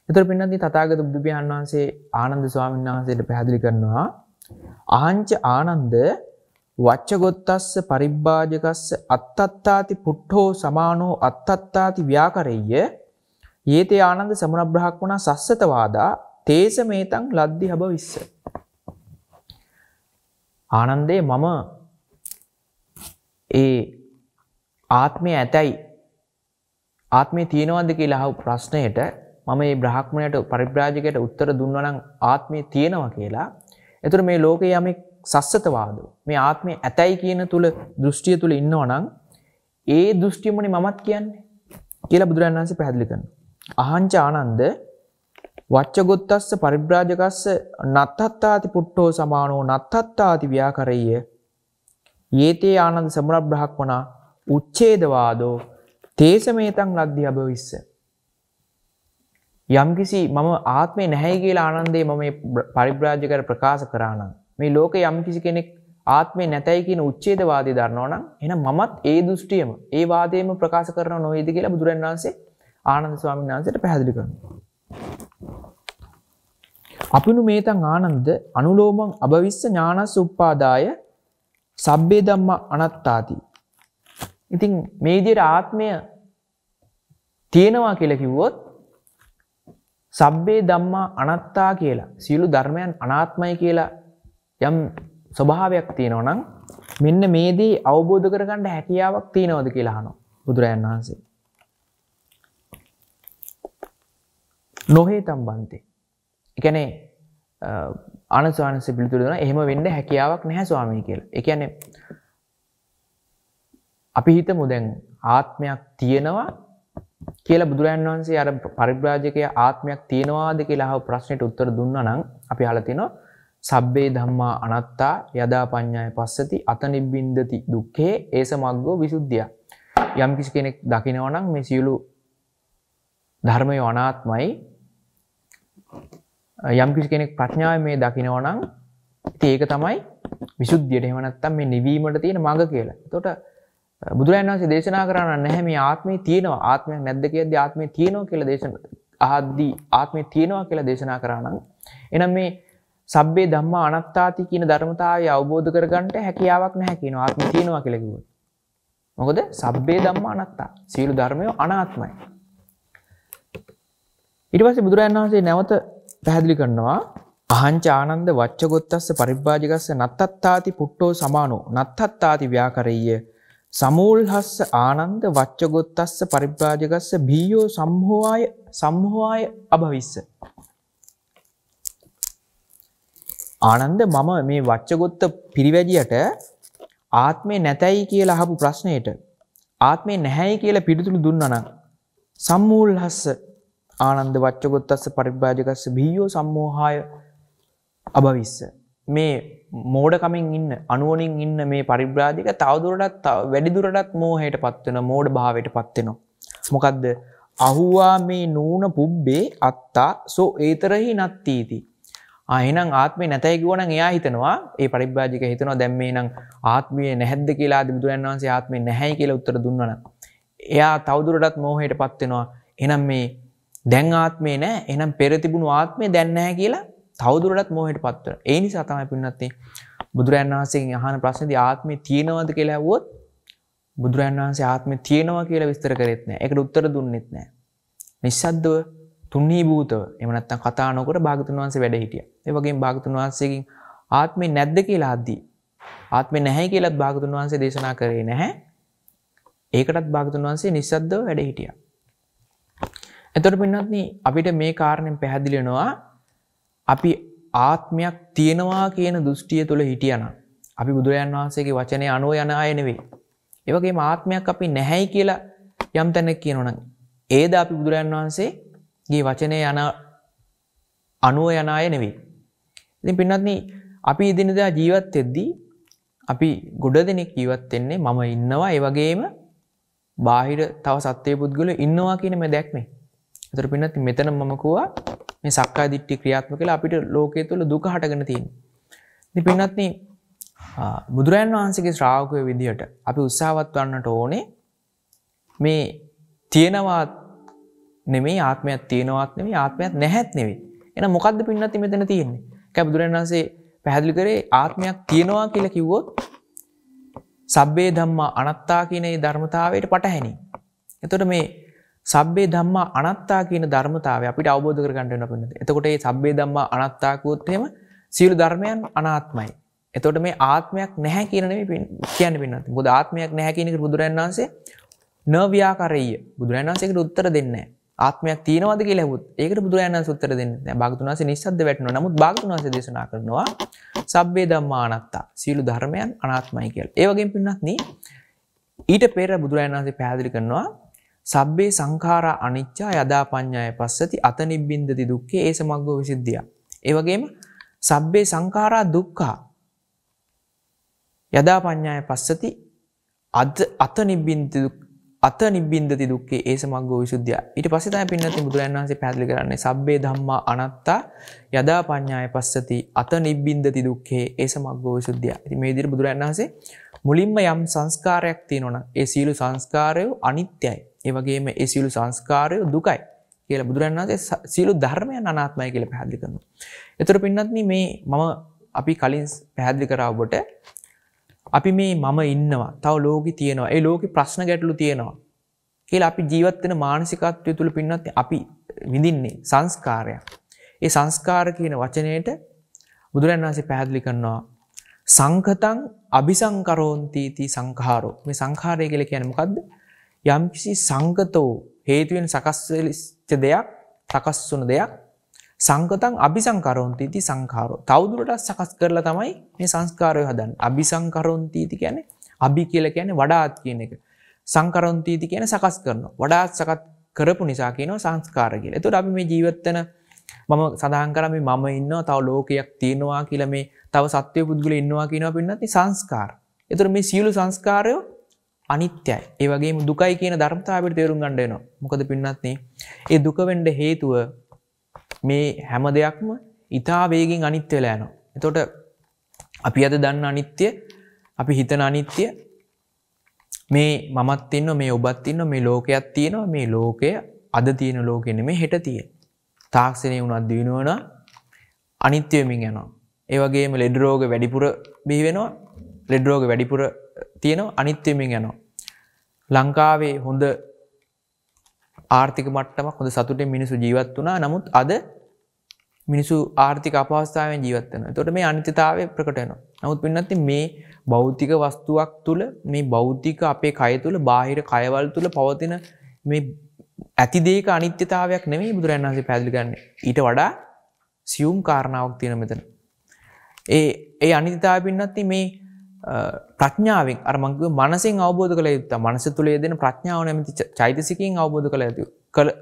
Speaker 1: එතර පින්නති තතාගත බුදුපියාණන් වහන්සේ ආනන්ද ස්වාමීන් වහන්සේට පැහැදිලි කරනවා ආංච ආනන්ද වච්චගොත්තස්ස පරිබ්බාජකස්ස අත්තත්තාති පුට්ටෝ සමානෝ අත්තත්තාති ව්‍යාකරෙය්‍ය ඒතේ ආනන්ද සමුණබ්‍රහක් වුණා සස්සතවාදා තේස මේතං ලද්දි හබ විස්ස. ආනන්දේ මම ඒ ආත්මය ඇතැයි ආත්මය තියෙනවද කියලා අහපු ප්‍රශ්නයට මම මේ බ්‍රහ්මණයට පරිබ්‍රාජකයට උත්තර දුන්නා නම් ආත්මය තියෙනවා කියලා. එතකොට මේ ලෝකේ යමෙක් සස්සතවාදෝ මේ ආත්මය ඇතැයි කියන තුල දෘෂ්ටිය තුල ඉන්නවා නම් ඒ දෘෂ්ටියමනේ මමත් කියන්නේ කියලා බුදුරජාණන් වහන්සේ පැහැදිලි කරනවා. අහංච ආනන්ද වච්චගොත්තස්ස පරිබ්‍රාජකස්ස නත්තත්තාති පුට්ටෝ සමානෝ නත්තත්තාති ව්‍යාකරය ඒතේ ආනන්ද සමර බ්‍රහක්මනා උච්චේදවාදෝ තේසමේතන් ලද්දි අභවිස්ස. යම්කිසි මම ආත්මේ නැහැ කියලා ආනන්දේ මම පරිබ්‍රාජකර ප්‍රකාශ කරානම් මේ ලෝක යම්කිසි කෙනෙක් ආත්මේ නැතයි කියන උච්චේදවාදය දරනවනම් එහෙනම් මමත් ඒ දෘෂ්ටියම ඒ වාදයම ප්‍රකාශ කරන නොවේද කියලා බුදුරන් වහන්සේ ආනන්ද ස්වාමීන් වහන්සේට පැහැදිලි කරනවා. අපිනු මේතං ආනන්ද අනුලෝමං අභවිස්ස ඥානස් උප්පාදාය සබ්බේ ධම්ම අනත්තාති. ඉතින් මේ විදිහට ආත්මය තියෙනවා කියලා කිව්වොත් සබ්බේ ධම්මා අනත්තා කියලා සියලු ධර්මයන් අනාත්මයි කියලා යම් ස්වභාවයක් තියෙනවා නම් මෙන්න මේ දේ අවබෝධ කරගන්න හැකියාවක් තියෙනවද කියලා අහනවා බුදුරජාණන් වහන්සේ. නොහේ තම්බන්තේ එකනේ අනස්වානස පිළිතුරන එහෙම වෙන්න හැකියාවක් නැහැ ස්වාමී කියල එකන අපි හිත මුදැන් ආත්මයක් තියෙනවා කියල බුදුරන් වන්සේ අර පරිබ්‍රාජකය ආත්මයක් තියෙනවාද කියලා හව ප්‍රශ්නයට උත්තර දුන්න නම් අපි හලතින සබ්බේ ධම්මා අනත්තා යදා පඤ්ඥාය පස්සති අත නිබ්බින්දති දුක්කේ ඒස මක්ගෝ විසුද්ධිය යම් කිසි කෙනෙක් දකිනවනම් මෙසියලු ධර්මය අනාත්මයි යම්කිසි කෙනෙක් ප්‍රඥාව මේ දකිනවනම් ඒක තමයි විසුද්ධියට හෙමනත්තම් මේ නිවීමට තියෙන මඟ කියලා තොට බුදුරන් වන්සේ දේශනා කරන්න නැහැම ආත්මය තියෙනවා ආත්මය නැද්ද කියද ආත්මය තියෙනවා කියල දේශන අහද්දී ආත්මය තියෙනවා කියලා දේශනා කරන්න එනම් මේ සබ්බේ දම්ම අනත්තාති කියන ධර්මතාවය අවබෝධ කරගන්නට හැකියාවක් නැහැකින ආත්ම තියෙනවා කෙළෙකුව මොකද සබ්බේ දම්ම අනත්තා සියලු ධර්මය අනාත්මයි ඉරිවස බුදුරන් වහන්සේ නැවත පැහැදිලි කරනවා අහංචානන්ද වච්චගොත්තස්ස පරිබ්බාජිකස්ස නත්තත්තාති පුට්ටෝ සමානෝ නත්තත්තාති ව්‍යාකරෙය්‍ය සමූල්හස්ස ආනන්ද වච්චගොත්තස්ස පරිබ්‍රාජගස්ස බීයෝ සම්හෝවාය සම්හෝවාය අභවිස්ස. ආනන්ද මම මේ වච්චගොත්ත පිරිවැජියට ආත්මේ නැතැයි කියලා අහපු ප්‍රශ්නයට ආත්මේ නැහැයි කියලා පිළිතුරු දුන්නනම් සම්මූල්හස්ස ආනන්ද වච්චගොත්තස්ස පරිභාජකස්ස බියෝ සම්මෝහාය අභවිස්ස. මේ මෝඩකමින් ඉන්න අනුවනින් ඉන්න මේ පරිබ්‍රාජික තවදුරටත් වැඩිදුරටත් මෝහයට පත්වෙන මෝඩ භාවයට පත්වෙනවා. මොකක්ද අහුවා මේ නූන පුබ්බේ අත්තා සෝ ඒතරහි නත්තීති. අහිනම් ආත්මේ නැතැයි කිවනම් එයා හිතනවා ඒ පරිබ්‍රාජික හිතනවා දැම්මේ නම් ආත්මය නැහැද්ද කියලා බුදුරන් වහන්සේ ආත්මේ නැහැයි කියලා උත්තර දුන්නන. එයා තවදුරටත් මෝහයට පත්වෙනවා එනම් මේ දැන් ආත්මේ නෑ එනම් පෙරතිබුණු ආත්මේ දැන්නෑ කියලා තවදුරටත් මෝහයට පත්ව ඒ නිසා තමයි පින්නත්තේ බුදුරන් වහන්සේ අහන ප්‍රශ්නද ආත්මය තියෙනවද කියලා ඇවුවොත් බුදුරන් වහන්සේ ආත්මය තියෙනවා කියලා විස්තර කරෙත් නෑ එකට උත්තර දුන්නෙත් නෑ නිස්සද්දව තුන්නේ භූතව එමනත්තම් කතා නොකොට භාගතුන් වහන්සේ වැඩ හිටිය ඒ වගේ භාගතුන් වහන්සේකින් ආත්මේ නැද්ද කියලා අද්දී ආත්මේ නැහැ කියලත් භාගතුන් වහන්සේ දේශනා කරේ නැහැ ඒකටත් භාගතුන් වහන්සේ නිස්සද්දව වැඩ හිටියා එතොට පින්නත්න අපිට මේ කාරණයෙන් පැහැදිලෙනවා අපි ආත්මයක් තියෙනවා කියන දෘෂ්ටිය තුළ හිටියන අපි බුදුරයන් වහන්සේගේ වචනය අනුව යන අයනෙවේ. ඒවගේ ආත්මයක් අපි නැහැයි කියලා යම් තැනක් කියනොන. ඒද අපි බුදුරයන් වහන්සේගේ වචනය යන අනුව යන අය නෙවේ. ඉතින් පින්නත්න අපි ඉදිනදා ජීවත් එෙද්දී අපි ගොඩ දෙනෙක් ජීවත්වෙන්නේ මම ඉන්නවා ඒවගේම බාහිර තව සත්‍යය පුද්ගල ඉන්නවා කියන මේ දැක්මේ තර පිනති මෙතන මමකවා මේ සක්කා දිට්ටි ක්‍රියාත්ම කළ අපිට ලෝකය තුළ දුක හටගෙන තින් පින්නත්න බුදුරන් වහන්සගේ ශ්‍රාවකය විදිහට අපි උත්සාවත් වන්නට ඕනේ මේ තියෙනවාත් නෙමේ ආත්මයක් තියෙනවත් නෙම ආත්මයක් නැහැත් නෙවේ එන මොකක්ද පින්නති මෙතන තියෙන්නේ කැබදුරන් වහන්සේ පැහැදිලි කරේ ආත්මයක් තියෙනවා කියලා කිව්වොත් සබ්බේ ධම්මා අනත්තා කියනේ ධර්මතාවයට පටහැනි එතොට මේ සබ්බේ ධම්මා අනත්තා කියන ධර්මතාවය අපිට අවබෝධ කරගන්න වෙනවා පින්නත. එතකොට මේ සබ්බේ ධම්මා අනත්තා කිව්වොත් එහෙම සියලු ධර්මයන් අනාත්මයි. එතකොට මේ ආත්මයක් නැහැ කියන නෙමෙයි කියන්නේ පින්නත. මොකද ආත්මයක් නැහැ කියන එක බුදුරජාණන් වහන්සේ නව්‍යාකරීය. බුදුරජාණන් වහන්සේ ඒකට උත්තර දෙන්නේ නැහැ. ආත්මයක් තියෙනවද කියලා ඇහුවොත් ඒකට බුදුරජාණන් වහන්සේ උත්තර දෙන්නේ නැහැ. භාගතුන් වහන්සේ නිස්සද්ද වැටෙනවා. නමුත් භාගතුන් වහන්සේ දේශනා කරනවා සබ්බේ ධම්මා අනත්තා. සියලු ධර්මයන් අනාත්මයි කියලා. ඒ වගේම පින්නත් ඊට පෙර බුදුරජාණන් වහන්සේ පැහැදිලි කරනවා සබ්බේ සංඛාරා අනිච්චා යදා පඤ්ඤාය පස්සති අතනිබ්බින්දති දුක්ඛේ ඒ සමග්ගෝ විසිද්ධිය. ඒ වගේම සබ්බේ සංඛාරා දුක්ඛා යදා පඤ්ඤාය පස්සති අද අතනිබ්බින්දති අතනිබ්බින්දති දුක්ඛේ ඒ සමග්ගෝ විසුද්ධිය. ඊට පස්සේ තමයි පින්නත් බුදුරජාණන් වහන්සේ පැහැදිලි කරන්නේ සබ්බේ ධම්මා අනත්තා යදා පඤ්ඤාය පස්සති අතනිබ්බින්දති දුක්ඛේ ඒ සමග්ගෝ විසුද්ධිය. ඉතින් මේ විදිහට බුදුරජාණන් වහන්සේ මුලින්ම යම් සංස්කාරයක් තියෙනවනම් ඒ සීළු සංස්කාරය අනිත්‍යයි. ඒවගේම ඒ සියලු සංස්කාරය දුකයි කියලා බුදුරන් වහන්සේ සියලු ධර්මයන් අනාත්මයි කියලා පැහැදිලි කරනවා. ඒතර පින්නත්නි මේ මම අපි කලින් පැහැදිලි කරා ඔබට අපි මේ මම ඉන්නවා තව ලෝකෙ තියෙනවා ඒ ලෝකෙ ප්‍රශ්න ගැටලු තියෙනවා කියලා අපි ජීවත් වෙන මානසිකත්වය තුළ පින්නත් අපි විඳින්නේ සංස්කාරය. ඒ සංස්කාර කියන වචනයට බුදුරන් වහන්සේ පැහැදිලි කරනවා සංකතං අபிසංකරෝන්ති තී සංඛාරෝ මේ සංඛාරය කියලා කියන්නේ මොකද්ද? යම්කිසි සංගත වූ හේතුවෙන් සකස්වෙලිච්ච දෙයක් සකස් වුණු දෙයක් සංගතන් අபிසංකරොන්තිති සංඛාරෝ. තවදුරටත් සකස් කරලා තමයි මේ සංස්කාරය හදන්නේ. අபிසංකරොන්තිති කියන්නේ අபி කියලා කියන්නේ වඩාත් කියන එක. සංකරොන්තිති කියන්නේ සකස් කරනවා. වඩාත් සකස් කරපු නිසා කියනවා සංස්කාර කියලා. එතකොට අපි මේ ජීවත් වෙන මම සඳහන් කරා මේ මම ඉන්නවා තව ලෝකයක් තියෙනවා කියලා මේ තව සත්වය පුද්ගලයෝ ඉන්නවා කියනවා පින්නත් සංස්කාර. එතකොට මේ සියලු සංස්කාරයෝ අනිත්‍යයි ඒවගේ දුකයි කියන ධර්මතාවට තේරුම් ගණ්ඩයනවා මොකද පින්නත්න්නේ ඒ දුකවෙන්ඩ හේතුව මේ හැම දෙයක්ම ඉතා වේගෙන් අනිත්‍යලෑන එතොට අපි අද දන්න අනිත්‍ය අපි හිතන අනිත්‍ය මේ මමත් ඉන්න මේ ඔබත් ඉන්න මේ ලෝකයක් තියෙනවා මේ ලෝකය අද තියෙන ලෝකෙන මේ හෙට තිය තාක්ෂණය වුණත් දියුණුවන අනිත්‍යයමින් යනවා ඒවගේම ලෙඩරෝග වැඩිපුර බිහිවෙනවා ලෙඩරෝග වැඩිපුර තියෙනවා අනිත්‍යමෙන් යනවා. ලංකාවේ හොඳ ආර්ථික මට්ටමක් හොඳ සතුට මිනිසු ජීවත් වනා නමුත් අද මිනිසු ආර්ථික අපවස්ථාවෙන් ජීවත්වන තොට මේ අනිතිතාව ප්‍රකටයන නමුත් පින්නති මේ බෞද්ධික වස්තුවක් තුළ මේ බෞද්ධික අපේ කය තුළ බාහිර කයවල් තුළ පවතින මේ ඇතිදේක අනිත්‍යතාවයක් නෙමේ බුදුරන් වහසේ පැදිලිගන්න ඊට වඩා සියුම් කාරණාවක් තියෙන මෙතන ඒ ඒ අනිතිතාව පින්නත්ති මේ ප්‍රඥාවෙන් අරමංගව මනසින් අවබෝධ කළ යුත්ත මනස තුළේ දෙන ප්‍රඥාව නැමති චෛතසිකින් අවබෝධ කළ ඇතු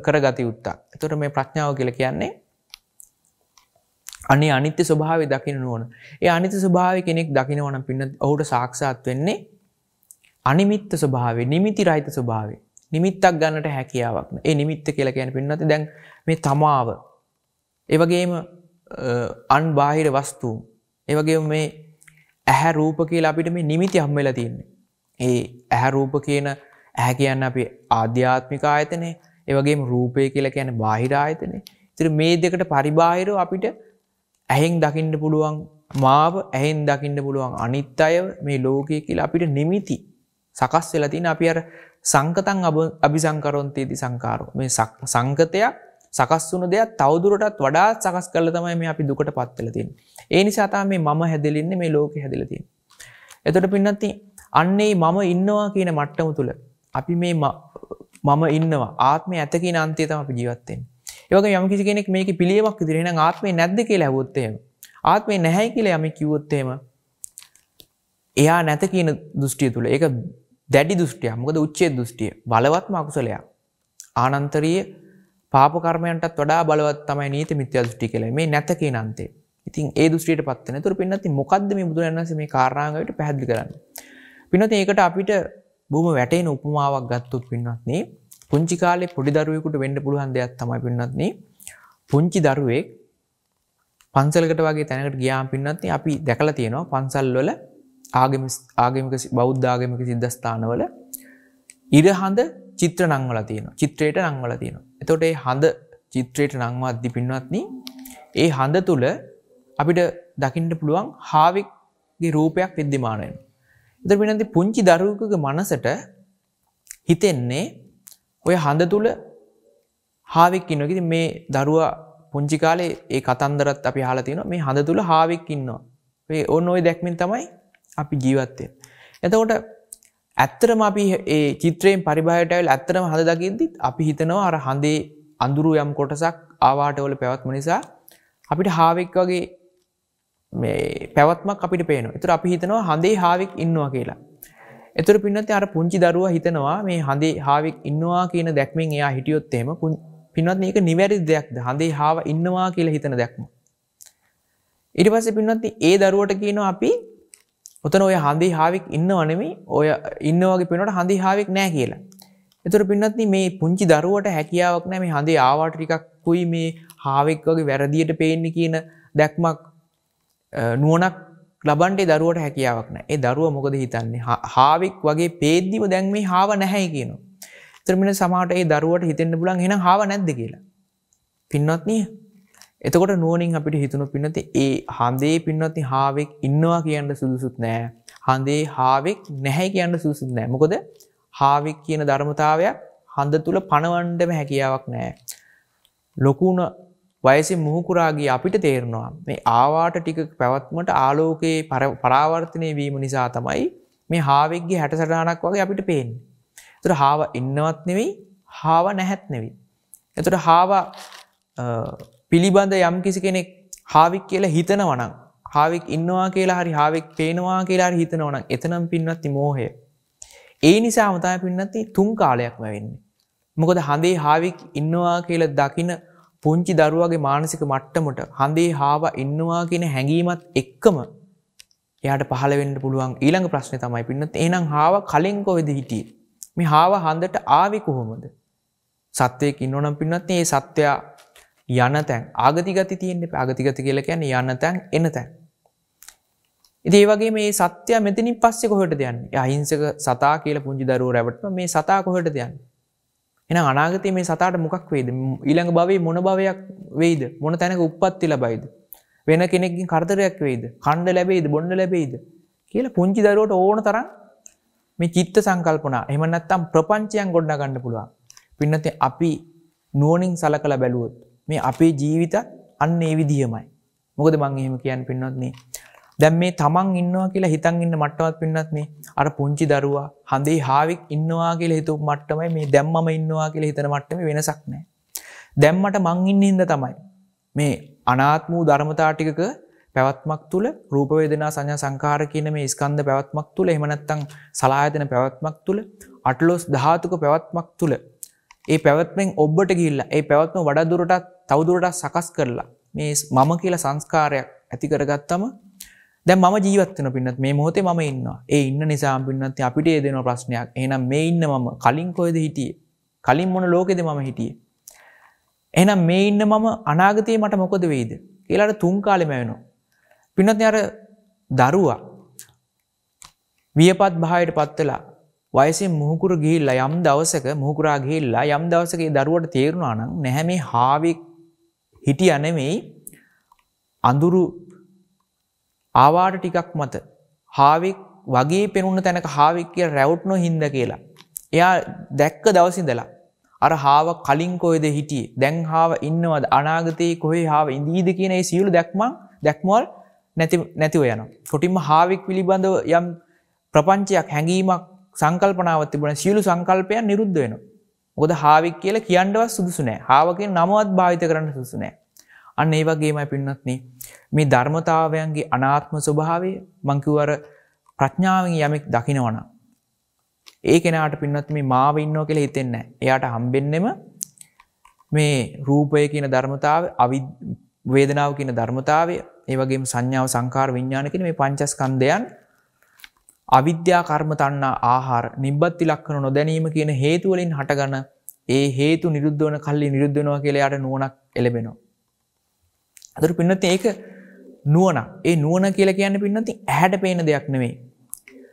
Speaker 1: කරගත යුත්තා. එතුට මේ ප්‍රඥාව කියල කියන්නේ අනේ අනිත්‍ය ස්වභාව දකින ඕන ඒ අනිත්‍ය ස්වභාව කෙනෙක් දකිනවන පින්න ඔහුට සාක්ෂාත් වෙන්නේ අනිමිත්ත ස්වභාවේ නිමිති රහිත ස්වභාවේ නිමිත්තක් ගන්නට හැකියාවක්න ඒ නිමිත්ත කියලා කියන පින්නති දැන් මේ තමාව ඒවගේම අන් බාහිර වස්තුූ ඒවගේ මේ ඇහැ රූප කියලා අපිට මේ නිමිති හම්බෙලා තියෙන්නේ. ඒ ඇහැ රූප කියන ඇහැ කියන්නේ අපේ ආධ්‍යාත්මික ආයතනේ, ඒ වගේම රූපය කියලා කියන්නේ බාහිර ආයතනේ. ඉතින් මේ දෙකට පරිබාහිරව අපිට ඇහෙන් දකින්න පුළුවන් මාව ඇහෙන් දකින්න පුළුවන් අනිත් අය මේ ලෝකය කියලා අපිට නිමිති සකස් වෙලා තියෙන අපි අර සංකතං අභිසංකරොන්තේති සංකාරෝ. මේ සංකතයක් සකස් වුණු දෙයක් තවදුරටත් වඩා සකස් කරලා තමයි මේ අපි දුකට පත්වලා තියෙන්නේ. ඒ නිසා තමයි මේ මම හැදෙලින්නේ මේ ලෝකේ හැදෙලා තියෙන්නේ. එතකොට පින්නත් අන්නේ මම ඉන්නවා කියන මට්ටම තුල අපි මේ මම ඉන්නවා ආත්මය ඇත කියන අන්තිය තමයි අපි ජීවත් වෙන්නේ. ඒ වගේ යම් කිසි කෙනෙක් මේකේ පිළියමක් ඉදිරියේ නම් ආත්මය නැද්ද කියලා අහුවොත් එහෙම ආත්මේ නැහැ කියලා යමෙක් කිව්වොත් එහෙම එයා නැත කියන දෘෂ්ටිය තුල ඒක දැඩි දෘෂ්ටියක්. මොකද උච්චේ දෘෂ්ටිය බලවත්ම අකුසලයක්. ආනන්තරීය පාපකර්මයන්ටත් වඩා බලවත් තමයි නීති මිත්‍යා දෘෂ්ටි කියලා මේ නැත කියන අන්තේ. ඉතින් ඒ දෘෂ්ටියට පත් වෙන. ඒතර පින්නත් මොකද්ද මේ බුදුරජාණන් වහන්සේ මේ කාරණාවට පැහැදිලි කරන්නේ? පින්නත් ඒකට අපිට බොහොම වැටෙන උපමාවක් ගත්තොත් පින්නත් නේ පුංචි කාලේ පොඩි දරුවෙකුට වෙන්න පුළුවන් දෙයක් තමයි පින්නත් නේ පුංචි දරුවෙක් පන්සලකට වගේ තැනකට ගියාම පින්නත් අපි දැකලා තියෙනවා පන්සල් වල ආගමික බෞද්ධ ආගමික සිද්ධාස්ථානවල ඉරහඳ චිත්‍ර නංවල තියෙන චිත්‍රයට නංවල තියෙන එතොට ඒ හඳ චිත්‍රයට නංවා අද්දි පින්වත්න ඒ හඳ තුළ අපිට දකිින්ට පුළුවන් හාවික්ගේ රූපයක් විද්‍යමානයෙන් එත පිනති පුංචි දරුවකග මනසට හිතෙන්නේ ඔය හඳ තුළ හාවික් ඉන්නකිති මේ දරුවා පුංචි කාලේ ඒ කතන්දරත් අපි හාලා තියෙන මේ හඳ තුළ හාවික් ඉන්නවා ඔන්න ඔය දැක්මින් තමයි අපි ජීවත්තය එතකොට ඇත්තරම අපි ඒ චිත්‍රයෙන් පරිබායටඇල් ඇත්තරම හඳ දකිද්දිත් අපි හිතනවා අර හඳේ අඳුරු යම් කොටසක් ආවාටවල පැවත්ම නිසා අපිට හාවෙක් වගේ මේ පැවත්මක් අපිට පේන එතුර අපි හිතනවා හඳේ හාවෙක් ඉන්නවා කියලා එතුර පින්නත් අර පුංචි දරුව හිතනවා මේ හඳේ හාවෙක් ඉන්නවා කියන දැක්මෙන් එයා හිටියොත්තේම පින්වත් ඒක නිවැරදි දෙයක්ද හඳේ හාව ඉන්නවා කියලා හිතන දැක්ම ඉට පස පින්වත් ඒ දරුවට කියනවා අපි ඔතන ඔය හඳි හාවික් ඉන්නව නෙමේ ඔය ඉන්නවගේ පෙනට හඳි හාවෙක් නෑ කියලා. එතුර පින්නත්න මේ පුංචි දරුවට හැකියාවක් නෑ මේ හඳේ ආවාටිකක්කුයි මේ හාවෙක් වගේ වැරදියට පේන්න කියන දැක්මක් නුවනක් ලබන්ටේ දරුවට හැකියාවක් නෑ ඒ දරුව මොකද හිතන්නේ හාවෙක් වගේ පේද්දිම දැන් මේ හාව නැහැයි කියන. ත්‍රමින සමට ඒ දරුවට හිතෙන්න්න පුලන් හෙන හාව නැද්ද කියලා. පින්නත්නය එතකොට නුවනින් අපිට හිතුණු පින්නති ඒ හන්දේ පින්නති හාවෙක් ඉන්නවා කියන්න සුදුසුත් නෑ හන්දේ හාවෙක් නැහැ කියන්න සුදුසුත් නෑ මොකොද හාවෙක් කියන ධර්මතාවයක් හඳ තුළ පණවන්ඩම හැකියාවක් නෑ ලොකුණ වයසි මුහුකුරාගේ අපිට තේරෙනවා මේ ආවාට ටික පැවත්මට ආලෝකයේ පරාවර්තනය වීම නිසා තමයි මේ හාවෙක්ගේ හැට සටහනක් වගේ අපිට පේෙන්. තුර හාව ඉන්නවත් නෙවෙයි හාව නැහැත් නෙවී. එතුට හාව පිළිබඳ යම් කිසි කෙනෙක් හාවික් කියලා හිතන වනං හාවික් ඉන්නවා කියලා හරි හාවෙක් පේනවා කියලා හිතන වනං එතනම් පින්නත්ති මෝහය. ඒ නිසා මතය පින්නති තුන් කාලයක්ම වෙන්නේ. මොකද හඳේ හාවික් ඉන්නවා කියල දකින පුංචි දරුවගේ මානසික මට්ටමට හඳේ හාව ඉන්නවා කියෙන හැඟීමත් එක්කම එයට පහලවෙන්ට පුළුවන් ඊළඟ ප්‍රශ්න තමයි පින්නත් ඒනම් හාව කලෙන්කොවෙද හිටිය මේ හාව හඳට ආවි කොහොමද සත්‍යයක ඉන්නනම් පින්නත් ඒ සත්‍යයා යන තැන් ආගතිගති තියෙන්නේ පාගතිගත කියල කියන්න යන්න තැන් එන තැන්. ඉති වගේ මේ සත්‍ය මෙතනි පස්සෙ කොහට දෙයන් අහිංසක සතා කියල පුංචි දරුව රැවටම මේ සතා කොහට දෙයන්. එන අනාගතය මේ සතාට මොකක් වේද ඊළඟ භවේ මොන භවයක් වෙයිද මොන තැනක උපත්ති ලබයිද. වෙන කෙනෙකින් කරදරයක් වේද කණ්ඩ ලැබේද බොන්න ලැබේද කියල පුංචි දරුවට ඕන තරන් මේ චිත්ත සංකල්පනා එමනත්තම් ප්‍රපංචයන් ගොඩ්ඩ ගන්න පුළුවන් පින්නති අපි නුවනින් සලකළ බැලුවොත් මේ අපේ ජීවිතත් අන්න ඒ විදිහමයි. මොකද මං එහෙම කියන්න පින්නවත් නේ. දැන් මේ තමන් ඉන්නවා කියලා හිතන් ඉන්න මට්ටමත් පින්නවත් නේ. අර පුංචි දරුවා හඳේ හාවෙක් ඉන්නවා කියලා හිතුව මට්ටමයි මේ දැම්මම ඉන්නවා කියලා හිතන මට්ටමේ වෙනසක් නැහැ. දැම්මට මං ඉන්නේ ඉඳ තමයි මේ අනාත්ම වූ ධර්මතා ටිකක පැවැත්මක් තුල රූප වේදනා සංඥා සංකාර කියන මේ ස්කන්ධ පැවැත්මක් තුල එහෙම නැත්නම් සලායතන පැවැත්මක් තුල අටලොස් ධාතුක පැවැත්මක් තුල ඒ පැවත්මෙන් ඔබට ගිල්ල ඒ පැවත්ම වඩදුරට තවදුරට සකස් කරලා මේ මම කියලා සංස්කාරයක් ඇති කරගත්තම දැ ම ජීවත්වන පින්නත් මේ මොහොතේ ම ඉන්නවා ඒ ඉන්න නිසා පින්නත් අපිට දෙන ප්‍රශ්නයක් එනම් මේ ඉන්න මම කලින් කොයද හිටිය කලින් මොන ලෝකෙද මම හිටිය එනම් මේ ඉන්න මම අනාගතය මට මොකොද වෙයිද කියලාට තුන් කාලෙම වෙනවා පින්නත් අර දරුවා වියපත් භායට පත්වෙලා වයසේ මුහුකුර ගිහිල්ලා යම් දවසක මුහුකුරා ගිහිල්ලා යම් දවසක ඒ දරුවට තේරුණා නම් නැහැ මේ හාවි හිටියා නෙමෙයි අඳුරු ආවාට ටිකක් මත හාවි වගේ පෙනුන තැනක හාවි කියලා රැවුට්නෝ හින්ද කියලා. එයා දැක්ක දවස් ඉඳලා අර හාව කලින් කොහෙද හිටියේ? දැන් හාව ඉන්නවද? අනාගතේ කොහේ හාව ඉඳීද කියන ඒ සියලු දැක්මන් දැක්මවල නැති නැතිව යනවා. කොටින්ම හාවික් පිළිබඳව යම් ප්‍රපංචයක් හැඟීමක් සංකල්පනාව තිබන සියලු සංකල්පයන් නිරුද්ධ වෙන. මොකද හාවික් කියල කියන්නවත් සුදුසුනෑ හාවකින් නමවත් භාවිත කරන්න සුසුනෑ. අන්න ඒ වගේම පින්නත්න මේ ධර්මතාවයන්ගේ අනාත්ම ස්වභාවේ මංකිවර ප්‍රඥාවෙන් යමෙක් දකිනවන. ඒ කෙනට පින්නත් මේ මාව ඉන්නෝ කෙළ හිතෙන්න එයාට හම්බෙන්නෙම මේ රූපය කියන ධර්මතාව අවි වේදනාව කියන ධර්මතාවය ඒවගේ සංඥාව සංකාර විඤ්ඥානකන මේ පංචස්කන්දයන් අවිද්‍යා කර්ම තන්නා ආහාර නිබ්බත්ති ලක්කන නොදැනීම කියන හේතුවලින් හටගන ඒ හේතු නිරුද්ධවන කල්ලි නිරුද්ධනවා කියලයාට නුවනක් එලබෙනවා. අතුර පින්නති ඒක නුවන ඒ නුවන කියල කියන්න පින්නති ඇහැට පේන දෙයක් නෙවෙයි.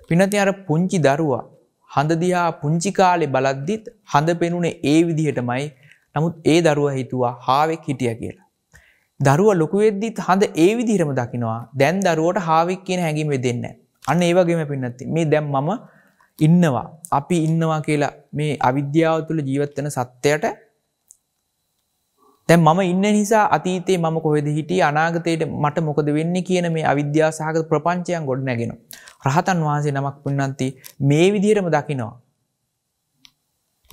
Speaker 1: පිනති අර පුංචි දරුවා හඳදිහා පුංචිකාලෙ බලද්දිත් හඳ පෙනුනේ ඒ විදිහටමයි නමුත් ඒ දරුව හිතුවා හාවෙක් හිටිය කියලා. දරුව ලොකුවෙද්දිත් හඳ ඒ විදිහරම දකිනවා දැන් දරුවට හාවෙක් කියන හැඟීම දෙන්නේ. අන්න ඒ වගේම පින්නත්ති මේ දැම් මම ඉන්නවා අපි ඉන්නවා කියලා මේ අවිද්‍යාව තුළ ජීවත්වන සත්‍යයට දැන් මම ඉන්න නිසා අතීතේ මම කොහෙද හිටියේ අනාගතේට මට මොකද වෙන්නේ කියන මේ අවිද්‍යාව සහගත ප්‍රපංචයන් ගොඩ නැගෙනවා රහතන් වහන්සේ නමක් පුන්නන්ති මේ විදිහටම දකිනවා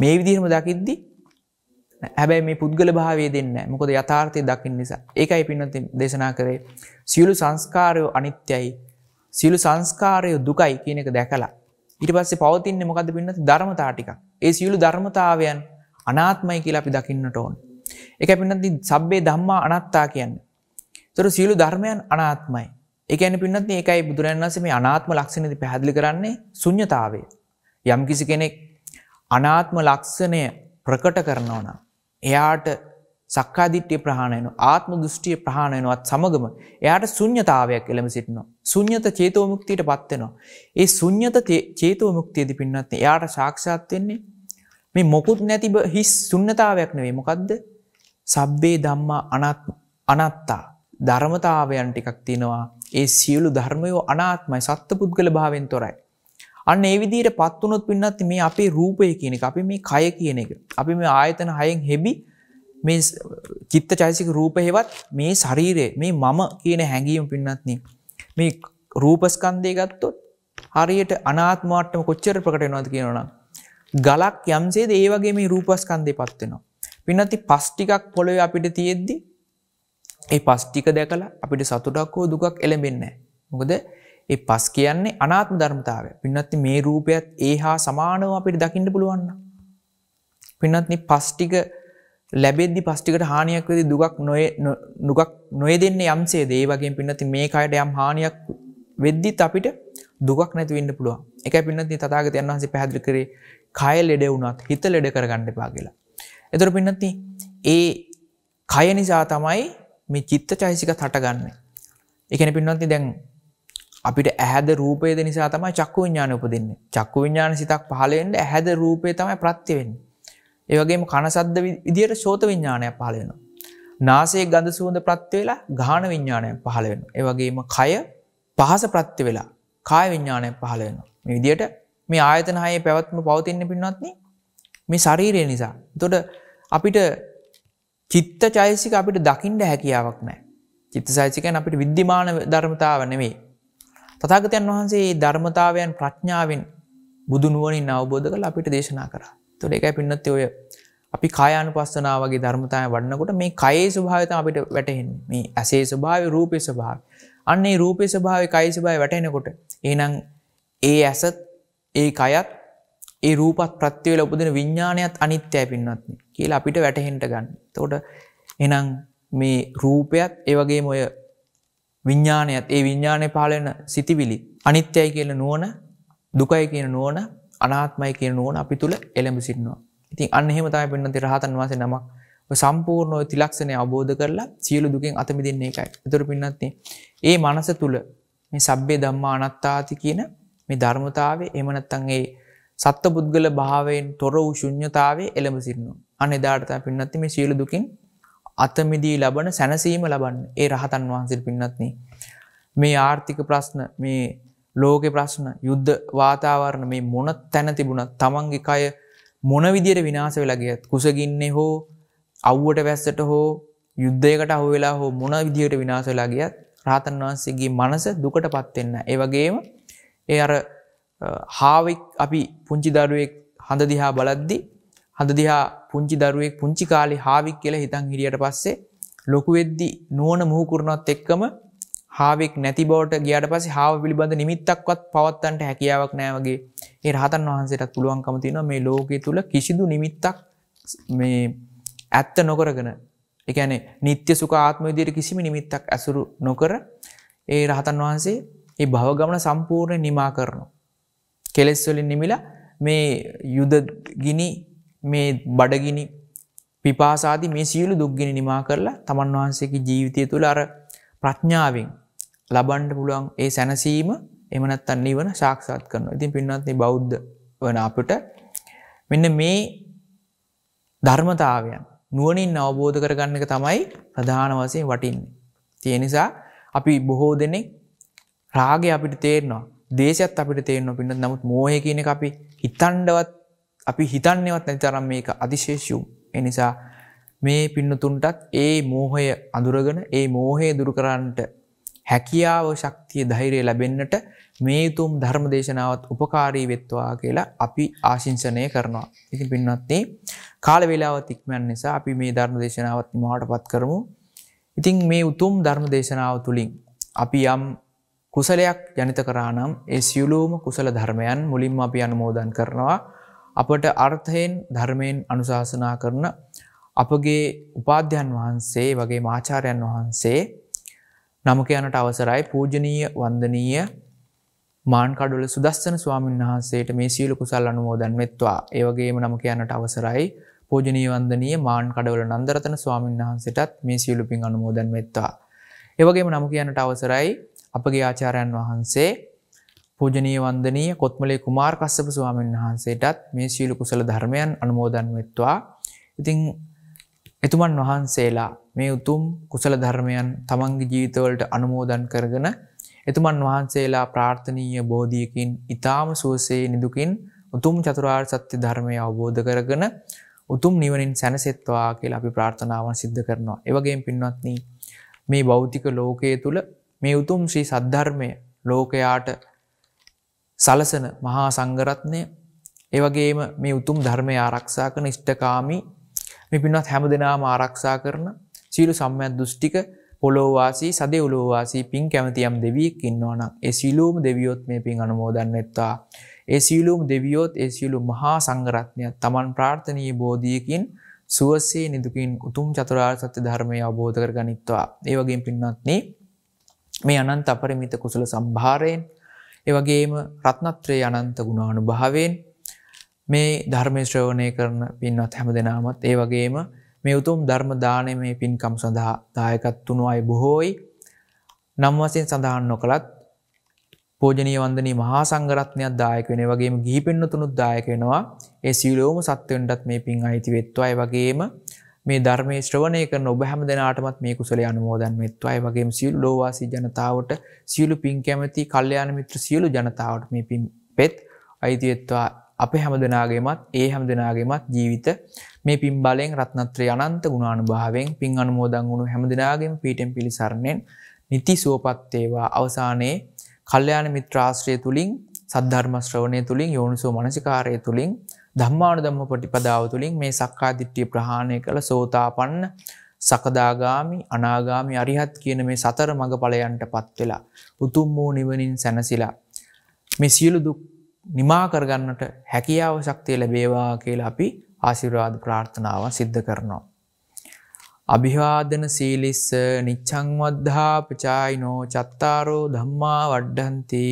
Speaker 1: මේ විදිහටම දකිද්දි හැබැයි මේ පුද්ගල භාවය දෙන්න මොකද යථාර්ථය දකින්න නිසා ඒකයි පින්නන්ති දේශනා කරේ සියලු සංස්කාරය අනිත්‍යයි සියලු සංස්කාරය දුකයි කියන එක දැකලා ඊට පස්සේ පවතින්නේ මොකද පින්නත් ධර්මතා ටිකක්. ඒ සියලු ධර්මතාවයන් අනාත්මයි කියලා අපි දකින්නට ඕන. ඒකයි පින්නත් සබ්බේ ධම්මා අනාත්තා කියන්නේ. ඒතර සියලු ධර්මයන් අනාත්මයි. ඒ කියන්නේ පින්නත් මේකයි බුදුරජාණන් වහන්සේ මේ අනාත්ම ලක්ෂණයදී පැහැදිලි කරන්නේ ශුන්්‍යතාවය. යම් කිසි කෙනෙක් අනාත්ම ලක්ෂණය ප්‍රකට කරනවා නම් එයාට සක්කාදිට්්‍යය ප්‍රහණයන ආත්ම දෘෂ්ටිය ප්‍රහණයනවත් සමගම එයාට සුඥතාවයක් එළම සිටිනවා. සුඥත චේතෝමුක්තියට පත්වෙනවා. ඒ සුඥත චේතෝමුක්තියද පින්නත් එයාට ශක්ෂාත්වෙන්නේ මේ මොකුත් නැතිබ හිස් සුන්නතාවයක් නවේ මොකක්ද සබ්බේ දම්මා අනත්තා ධර්මතාවයන් ටිකක් තියෙනවා ඒ සියලු ධර්මයෝ අනාත්මයි සත්ත පුද්ගල භාවෙන් තොරයි. අන්න ඒවිදිට පත්වනොත් පින්නත් මේ අපේ රූපය කියනෙ අපි මේ කය කියන එක. අපි මේ ආයතන හයෙන් හෙබි මේ චිත්ත චෛසික රූප හේවත් මේ ශරීරයේ මේ මම කියන හැඟීම පින්නත්නේ මේ රූපස්කන්ධය ගත්තොත් හරියට අනාත්ම වට්ටම කොච්චර ප්‍රකට වෙනවද කියනවනම් ගලක් යම්සේද ඒ වගේ මේ රූපස්කන්ධයපත් වෙනවා පින්නත්ටි පස් ටිකක් පොළොවේ අපිට තියෙද්දි ඒ පස් ටික දැකලා අපිට සතුටක් හෝ දුකක් එළඹෙන්නේ නැහැ මොකද ඒ පස් කියන්නේ අනාත්ම ධර්මතාවය. පින්නත් මේ රූපයත් ඒ හා සමානව අපිට දකින්න පුළුවන්. පින්නත් මේ පස් ටික ලැබෙද්දි පස්්ටිකට හානියක් වෙදි දුගක් නොය නුගක් නොය දෙන්න යම්සේ දේ වගේ පින්නති මේ අයට යම් හානියක් වෙද්දිත් අපිට දුගක් නැතිවන්න පුළුව එක පින්නති තතාගත යන් වහසේ පැදිි කරේ කය ලෙඩ වුණත් හිත ලෙඩ කරගණ්ඩ පා කියලා. එතුර පින්නති ඒ කය නිසා තමයි මේ චිත්ත චයිසික හටගන්න. එකන පින්නති දැන් අපිට ඇහැද රූපයද නිසා තමයි චක්කු විඥාන උපදන්න චක්කු විඥාන සිතක් පහලෙන්ට ඇහැද රූපය තමයි ප්‍රත්තිවෙන්නේ ඒවගේම කණසද්ද විදියට ශෝත විඤ්ඥානයක් පහලෙනවා. නාසේ ගඳ සුවඳ ප්‍රත්වවෙලා ගාන විඤ්ඥානය පහලවෙන. ඒවගේම කය පහස ප්‍රත්ති වෙලා කාය විඤ්ඥානය පහලවෙන. මේ විදියට මේ ආයතන හයේ පැවත්ම පවතින්න පින්නත්න මේ ශරීරය නිසා. තොට අපිට චිත්ත චෛසික අපිට දකිින්ට හැකියාවක් නෑ. චිත්ත සයිසිකයන් අපිට විද්ධමාන ධර්මතාව නෙවේ. තතාගතයන් වහන්සේ ධර්මතාවයන් ප්‍රඥාවෙන් බුදුනුවනින් අවබෝධ කළ අපිට දේශනා කරා. තොට එකයි පින්නත් ඔය අපි කායනු පස්සනාවගේ ධර්මතාය වන්නකොට මේ කයේ ස්භාවත අපිට වැටහෙන් මේ ඇසේ ස්භාව රූපය ස්භාව අන්නේ රූපය ස්භාව කයිසිබයි වැටෙනකොට ඒනම් ඒ ඇසත් ඒ කයත් ඒ රූපත් ප්‍රත්තිවල උපදන විඤ්ඥානයත් අනිත්‍යය පින්වත්න කියලා අපිට වැටහෙන්ට ගන්න තෝට එනම් මේ රූපයත් ඒවගේ මොය විඤ්ඥානයත් ඒ විඤ්ඥානය පාලන සිතිවිලි අනිත්‍යයි කියල නුවන දුකයි කියන නුවන අනාත්මයි කියන ඕන අපි තුළ එළඹ සිටිනවා. ඉතින් අන්න එහෙම තමයි පෙන්වන්නේ රහතන් වහන්සේ නමක්. ඔය සම්පූර්ණ ඔය තිලක්ෂණය අවබෝධ කරලා සියලු දුකෙන් අත මිදෙන්න එකයි. ඒතර පින්නත් ඒ මනස තුළ මේ සබ්බේ ධම්මා අනාත්තාති කියන මේ ධර්මතාවය එහෙම නැත්නම් ඒ සත්පුද්ගල භාවයෙන් තොර වූ ශුන්්‍යතාවයේ එළඹ සිටිනවා. අන්න එදාට තමයි පින්නත් මේ සියලු දුකෙන් අත මිදී ලබන සැනසීම ලබන්නේ. ඒ රහතන් වහන්සේ පින්නත් මේ ආර්ථික ප්‍රශ්න මේ ලෝකෙ ප්‍රශ්න යුද්ධ වාතාවරණ මේ මොන තැන තිබුණත් තමන්ගේ කය මොන විදියට විනාස වෙලාගියත් කුසගින්නේ හෝ අව්වට වැස්සට හෝ යුද්ධයකට අහු වෙලා හෝ මොන විදියට විනාස වෙලා ගියත් රාතන් වහන්සේගේ මනස දුකට පත් වෙන්න. ඒ වගේම ඒ අර හාවෙක් අපි පුංචි දරුවෙක් හඳ දිහා බලද්දි හඳ දිහා පුංචි දරුවෙක් පුංචි කාලේ හාවික් කියලා හිතන් හිරියට පස්සේ ලොකු වෙද්දි නුවණ මුහු කරනවත් එක්කම හාවෙක් නැති බෝට ගියට පස හාව පිළිබඳ නිමිත්තක්වත් පවත්තන්ට හැකියාවක් නෑවගේ ඒ රහතන් වහන්සේට පුළුවන්කම තියෙන මේ ලෝකය තුළ කිසිදු නිමිත්තක් මේ ඇත්ත නොකරගෙන එකන නිත්‍ය සුක ආත්මවිදියට කිසිම නිමිත්තක් ඇසුරු නොකර ඒ රහතන් වහන්සේ ඒ භවගමන සම්පූර්ණය නිමා කරනු. කෙලෙස්වලින් නිමිල මේ යුද ගිනි මේ බඩගිනි පිපාසාදි මේ සියලු දුක්ගිනි නිමා කරලා තමන් වහන්සේකි ජීවිතය තුළ අර ප්‍රඥාවෙන් ලබන්ඩ පුළුවන් ඒ සැනසීම එමනත් අන්නේ වන ශක්ෂත් කරන ඉතින් පින්නත්න්නේ බෞද්ධ වන අපට මෙන්න මේ ධර්මතාවයන් නුවනින් අවබෝධ කරගන්න එක තමයි ප්‍රධාන වසයෙන් වටින්නේ. තිය නිසා අපි බොහෝ දෙනෙක් රාග අපිට තේරනවා දේශත් අපිට තේරනවා පින්න නමුත් මෝහය කියන අපි හිතන්ඩවත් අපි හිතන්නවත් නැති තරම් මේක අතිශේෂූ එනිසා මේ පින්නතුන්ටත් ඒ මෝහය අඳුරගෙන ඒ මෝහය දුරකරන්නට හැකියාව ශක්තිය ධෛරය ලැබෙන්නට මේ උතුම් ධර්ම දේශනාවත් උපකාරී වෙත්වා කියලා අපි ආශිංසනය කරනවා. ඉතින් පින්වත්නි කාල වේලාවත් ඉක්මන් නිසා අපි මේ ධර්ම දේශනාවත් නිමවටපත් කරමු. ඉතින් මේ උතුම් ධර්ම දේශනාව තුලින් අපි යම් කුසලයක් ජනිත කරා නම් ඒ සියලුම කුසල ධර්මයන් මුලින්ම අපි අනුමෝදන් කරනවා. අපට අර්ථයෙන් ධර්මයෙන් අනුශාසනා කරන අපගේ උපාධ්‍යන් වහන්සේ වගේ මාචාරයන් වහන්සේ නමකයනට අවසරයි පූජනීය වන්දනීය මාන්කඩුල සුදස්සන ස්වාමීන් වහන්සේට මේ සීලු කුසල් අනුමෝදන් වෙත්වා ඒවගේම නමකයනට අවසරයි පූජනී වන්දනීය මාන්කඩවල නන්දරතන ස්වාමීන් වහන්සටත් මේ සියලු පින් අනුමෝදන් වෙත්වා. ඒවගේම නම කියනට අවසරයි අපගේ ආචාරයන් වහන්සේ පූජනී වන්දනීය කොත්මලේ කුමාර් කස්සප ස්වාමීන් වහන්සේටත් මේ සීලු කුසල ධර්මයන් අනුමෝදන් වෙත්වා. ඉතිං එතුමන් වහන්සේලා මේ උතුම් කුසල ධර්මයන් තමන්ගේ ජීවිතවලට අනුමෝදන් කරගෙන එතුමන් වහන්සේලා ප්‍රාර්ථනීය බෝධියකින් ඊ타ම සුවසේ නිදුකින් උතුම් චතුරාර්ය සත්‍ය ධර්මය අවබෝධ කරගෙන උතුම් නිවනින් සැනසෙත්වා කියලා අපි ප්‍රාර්ථනාවන් සිද්ධ කරනවා. ඒ වගේම පින්වත්නි මේ භෞතික ලෝකයේ තුල මේ උතුම් ශ්‍රී සද්ධර්මය ලෝකයාට සලසන මහා සංඝරත්නය ඒ වගේම මේ උතුම් ධර්මය ආරක්ෂා කරන ඉෂ්ඨකාමී මේ පින්වත් හැමදෙනාම ආරක්ෂා කරන සීලු සම්මත් දෘෂ්ටික පොලෝවාසී සදේ උලෝවාසී පින් කැමතියම් දෙවියෙක් ඉන්නවනම් ඒ සීලූම දෙවියොත් මේ පින් අනුමෝදන්නෙත්තා. ඒ සීලූම් දෙවියොත් ඒ සියලු මහා සංගරත්නය තමන් ප්‍රාර්ථනී බෝධියකින් සුවසේ නිදුකින් උතුම් චතුරාර් සත්‍ය ධර්මය අවබෝධ කර ගනිත්වා. ඒවගේ පින්නත්න්නේ මේ අනන්ත අපරිමිත කුසල සම්භාරයෙන් ඒවගේම රත්නත්‍රය අනන්ත ගුණානු භාවෙන් මේ ධර්මේශ්‍රවණය කරන පින්වත් හැම දෙනාමත් ඒවගේම මේ උතුම් ධර්ම දානය මේ පින්කම් සඳහා දායකත් තුනු අය බොහෝයි නම් වශයෙන් සඳහන් නොකළත් පෝජනීය වන්දනීය මහා සංඝරත්නයක් දායක වෙන වගේම ගිහි පින්නතුණුත් දායක වෙනවා ඒ සීලෝම සත්වෙන්ටත් මේ පින් අයිති වෙත්වා ඒ වගේම මේ ධර්මයේ ශ්‍රවණය කරන ඔබ හැම දෙනාටමත් මේ කුසලයේ අනුමෝදන් වෙත්වා. ඒ වගේම සියලු ලෝවාසී ජනතාවට, සියලු පින් කැමති, කල්යාණ මිත්‍ර සියලු ජනතාවට මේ පින් පෙත් අයිති වෙත්වා. අපේ හැම දෙනාගේමත්, ඒ හැම දෙනාගේමත් ජීවිත මේ පින් බලෙන් රත්නත්‍රය අනන්ත ගුණානුභාවයෙන් පින් අනුමෝදන් වුණු හැමදිනාගෙම පීටෙන් පිළිසරණෙන් නිති සුවපත් වේවා අවසානයේ කල්යාණ මිත්‍රාශ්‍රය තුලින් සද්ධර්ම ශ්‍රවණය තුලින් යෝනිසෝ මනසිකාරය තුලින් ධම්මානුධම්ම ප්‍රතිපදාව තුලින් මේ සක්කාදිට්ඨිය ප්‍රහාණය කළ සෝතාපන්න සකදාගාමි අනාගාමි අරිහත් කියන මේ සතර මඟ ඵලයන්ටපත් වෙලා උතුම් වූ නිවනින් සැනසিলা මේ සියලු දුක් නිමා කරගන්නට හැකියාව ශක්තිය ලැබේවා කියලා අපි ආශිර්වාද ප්‍රාර්ථනාව සිද්ධ කරනවා. අභිවාදන සීලිස්ස නිච්චංවද්ධා පචායිනෝ චත්තාරෝ ධම්මා වඩ්ඩන්ති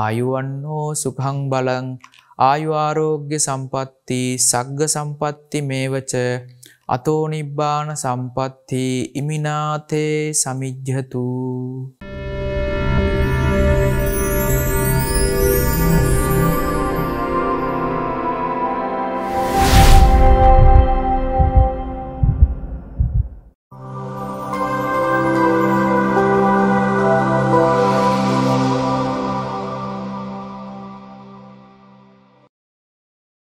Speaker 1: ආයුවන්නෝ සුකං බලං ආයුආරෝග්‍ය සම්පත්ති සග්ග සම්පත්ති මේවච අතෝනිබ්බාන සම්පත්ති ඉමිනාතේ සමිජ්්‍යතු